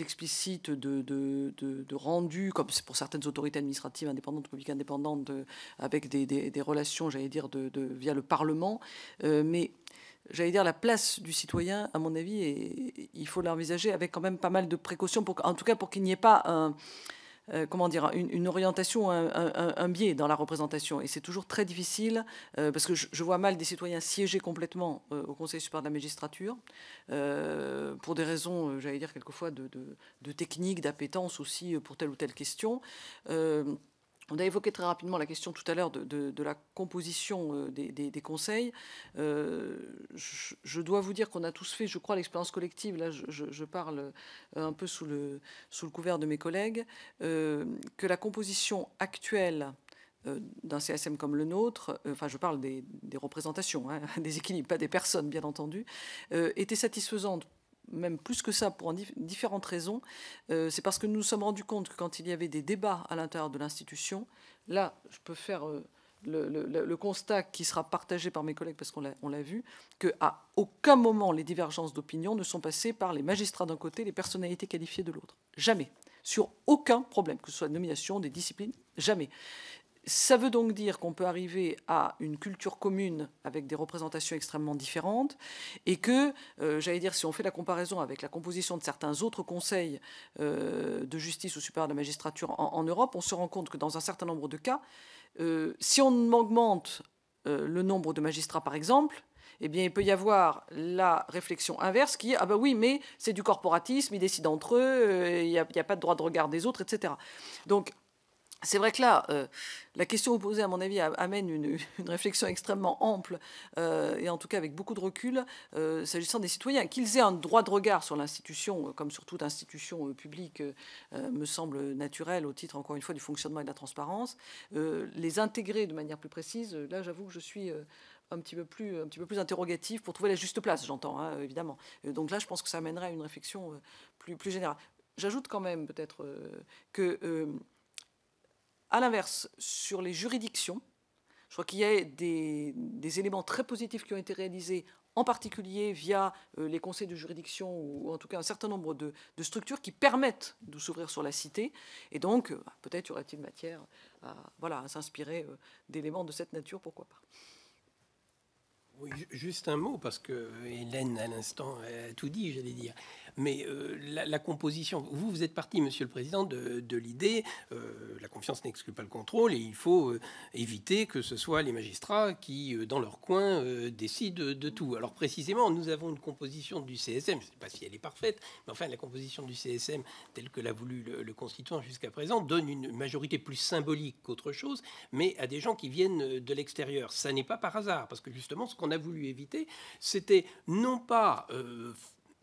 explicites de, de, rendu, comme c'est pour certaines autorités administratives indépendantes, publiques indépendantes, avec des, relations, j'allais dire, de, via le Parlement Mais j'allais dire, la place du citoyen, à mon avis, il faut l'envisager avec quand même pas mal de précautions, en tout cas pour qu'il n'y ait pas un euh, comment dire, une, orientation, un, biais dans la représentation. Et c'est toujours très difficile, euh, parce que je, vois mal des citoyens siéger complètement euh, au Conseil supérieur de la magistrature, pour des raisons, j'allais dire quelquefois, de, de technique, d'appétence aussi pour telle ou telle question. On a évoqué très rapidement la question tout à l'heure de, la composition euh, des, conseils. Euh, je, dois vous dire qu'on a tous fait, je crois, l'expérience collective, là je, parle euh, un peu sous le, sous le couvert de mes collègues, que la composition actuelle d'un CSM comme le nôtre, enfin je parle des, représentations, hein, [LAUGHS] des équilibres, pas des personnes bien entendu, était satisfaisante même plus que ça, pour différentes raisons, euh, c'est parce que nous nous sommes rendus compte que quand il y avait des débats à l'intérieur de l'institution, là, je peux faire euh, le, le, constat qui sera partagé par mes collègues, parce qu'on l'a vu, qu'à aucun moment les divergences d'opinion ne sont passées par les magistrats d'un côté, les personnalités qualifiées de l'autre. Jamais. Sur aucun problème, que ce soit de nomination, des disciplines, jamais. Ça veut donc dire qu'on peut arriver à une culture commune avec des représentations extrêmement différentes et que, euh, j'allais dire, si on fait la comparaison avec la composition de certains autres conseils euh, de justice ou supérieurs de magistrature en, Europe, on se rend compte que dans un certain nombre de cas, euh, si on augmente le nombre de magistrats, par exemple, eh bien, il peut y avoir la réflexion inverse qui est Ah ben oui, mais c'est du corporatisme, ils décident entre eux, il n'y a, a, pas de droit de regard des autres, etc. Donc, c'est vrai que là, euh, la question posée, à mon avis, amène [LAUGHS] une, réflexion extrêmement ample euh, et en tout cas avec beaucoup de recul euh, s'agissant des citoyens. Qu'ils aient un droit de regard sur l'institution, comme sur toute institution publique, me semble naturel au titre, encore une fois, du fonctionnement et de la transparence. les intégrer de manière plus précise, là, j'avoue que je suis un petit peu plus, un petit peu plus interrogatif pour trouver la juste place, j'entends, hein, évidemment. donc là, je pense que ça amènerait à une réflexion plus générale. J'ajoute quand même peut-être que à l'inverse, sur les juridictions, je crois qu'il y a des, éléments très positifs qui ont été réalisés, en particulier via euh, les conseils de juridiction ou, en tout cas un certain nombre de, structures qui permettent de s'ouvrir sur la cité. Et donc, euh, peut-être y aurait-il matière à, s'inspirer euh, d'éléments de cette nature, pourquoi pas. Oui, juste un mot, parce que Hélène, à l'instant, a tout dit, j'allais dire. Mais euh, la, composition, vous, vous êtes parti, Monsieur le Président, de, l'idée, euh, la confiance n'exclut pas le contrôle, et il faut euh, éviter que ce soit les magistrats qui, dans leur coin, décident de tout. Alors précisément, nous avons une composition du CSM, je ne sais pas si elle est parfaite, mais enfin, la composition du CSM, telle que l'a voulu le, le constituant jusqu'à présent, donne une majorité plus symbolique qu'autre chose, mais à des gens qui viennent de l'extérieur. Ça n'est pas par hasard, parce que justement, ce qu'on on a voulu éviter, c'était non pas euh,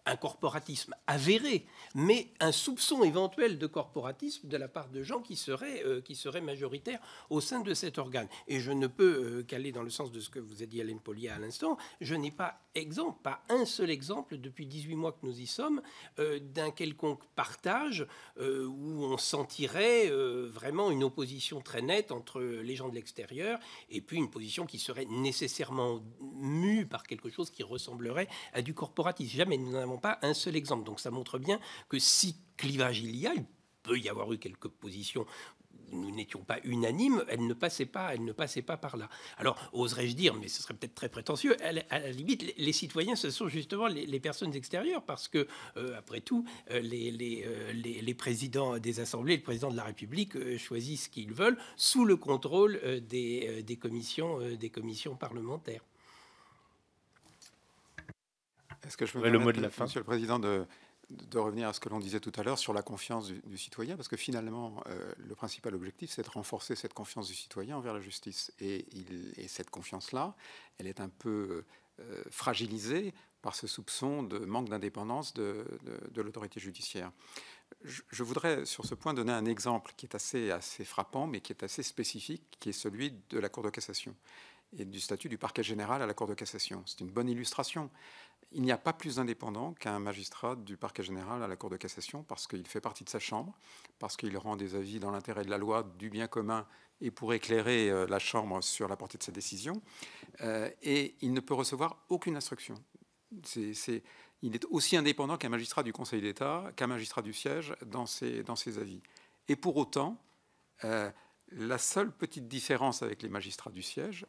un corporatisme avéré, mais un soupçon éventuel de corporatisme de la part de gens qui seraient, euh, qui seraient majoritaires au sein de cet organe. Et je ne peux qu'aller euh, dans le sens de ce que vous a dit Hélène polia à l'instant. Je n'ai pas exemple, pas un seul exemple depuis 18 mois que nous y sommes, euh, d'un quelconque partage où on sentirait vraiment une opposition très nette entre les gens de l'extérieur et puis une position qui serait nécessairement mue par quelque chose qui ressemblerait à du corporatisme. Jamais nous n'avons pas un seul exemple. Donc ça montre bien que si clivage il y a, il peut y avoir eu quelques positions nous n'étions pas unanimes, elle ne passait pas, elle ne passait pas par là. Alors, oserais-je dire, mais ce serait peut-être très prétentieux, à la, limite, les, citoyens, ce sont justement les, personnes extérieures, parce que, euh, après tout, euh, euh, les, présidents des assemblées, le président de la République choisissent ce qu'ils veulent sous le contrôle des, commissions, des commissions parlementaires. Est-ce que je peux le mot de la fin, Monsieur le Président, de, de revenir à ce que l'on disait tout à l'heure sur la confiance du, citoyen, parce que finalement, euh, le principal objectif, c'est de renforcer cette confiance du citoyen envers la justice. Et, cette confiance-là, elle est un peu euh, fragilisée par ce soupçon de manque d'indépendance de, l'autorité judiciaire. Je, je, voudrais, sur ce point, donner un exemple qui est assez, assez frappant, mais qui est assez spécifique, qui est celui de la Cour de cassation et du statut du parquet général à la Cour de cassation. C'est une bonne illustration il n'y a pas plus indépendant qu'un magistrat du parquet général à la Cour de cassation parce qu'il fait partie de sa chambre, parce qu'il rend des avis dans l'intérêt de la loi, du bien commun et pour éclairer euh, la chambre sur la portée de sa décision. Euh, et il ne peut recevoir aucune instruction. il est aussi indépendant qu'un magistrat du Conseil d'État, qu'un magistrat du siège dans ses, avis. Et pour autant, euh, la seule petite différence avec les magistrats du siège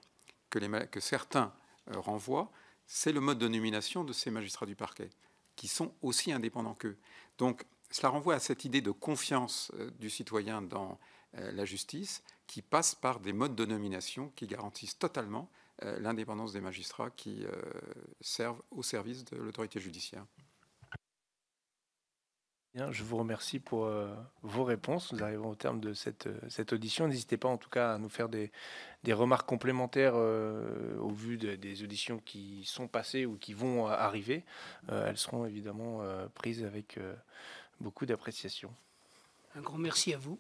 que certains renvoient, c'est le mode de nomination de ces magistrats du parquet, qui sont aussi indépendants qu'eux. Donc, cela renvoie à cette idée de confiance euh, du citoyen dans euh, la justice, qui passe par des modes de nomination qui garantissent totalement euh, l'indépendance des magistrats qui servent au service de l'autorité judiciaire je vous remercie pour euh, vos réponses. Nous arrivons au terme de cette, euh, cette audition. N'hésitez pas en tout cas à nous faire des, des remarques complémentaires euh, au vu des auditions qui sont passées ou qui vont arriver. elles seront évidemment prises avec beaucoup d'appréciation. Un grand merci à vous.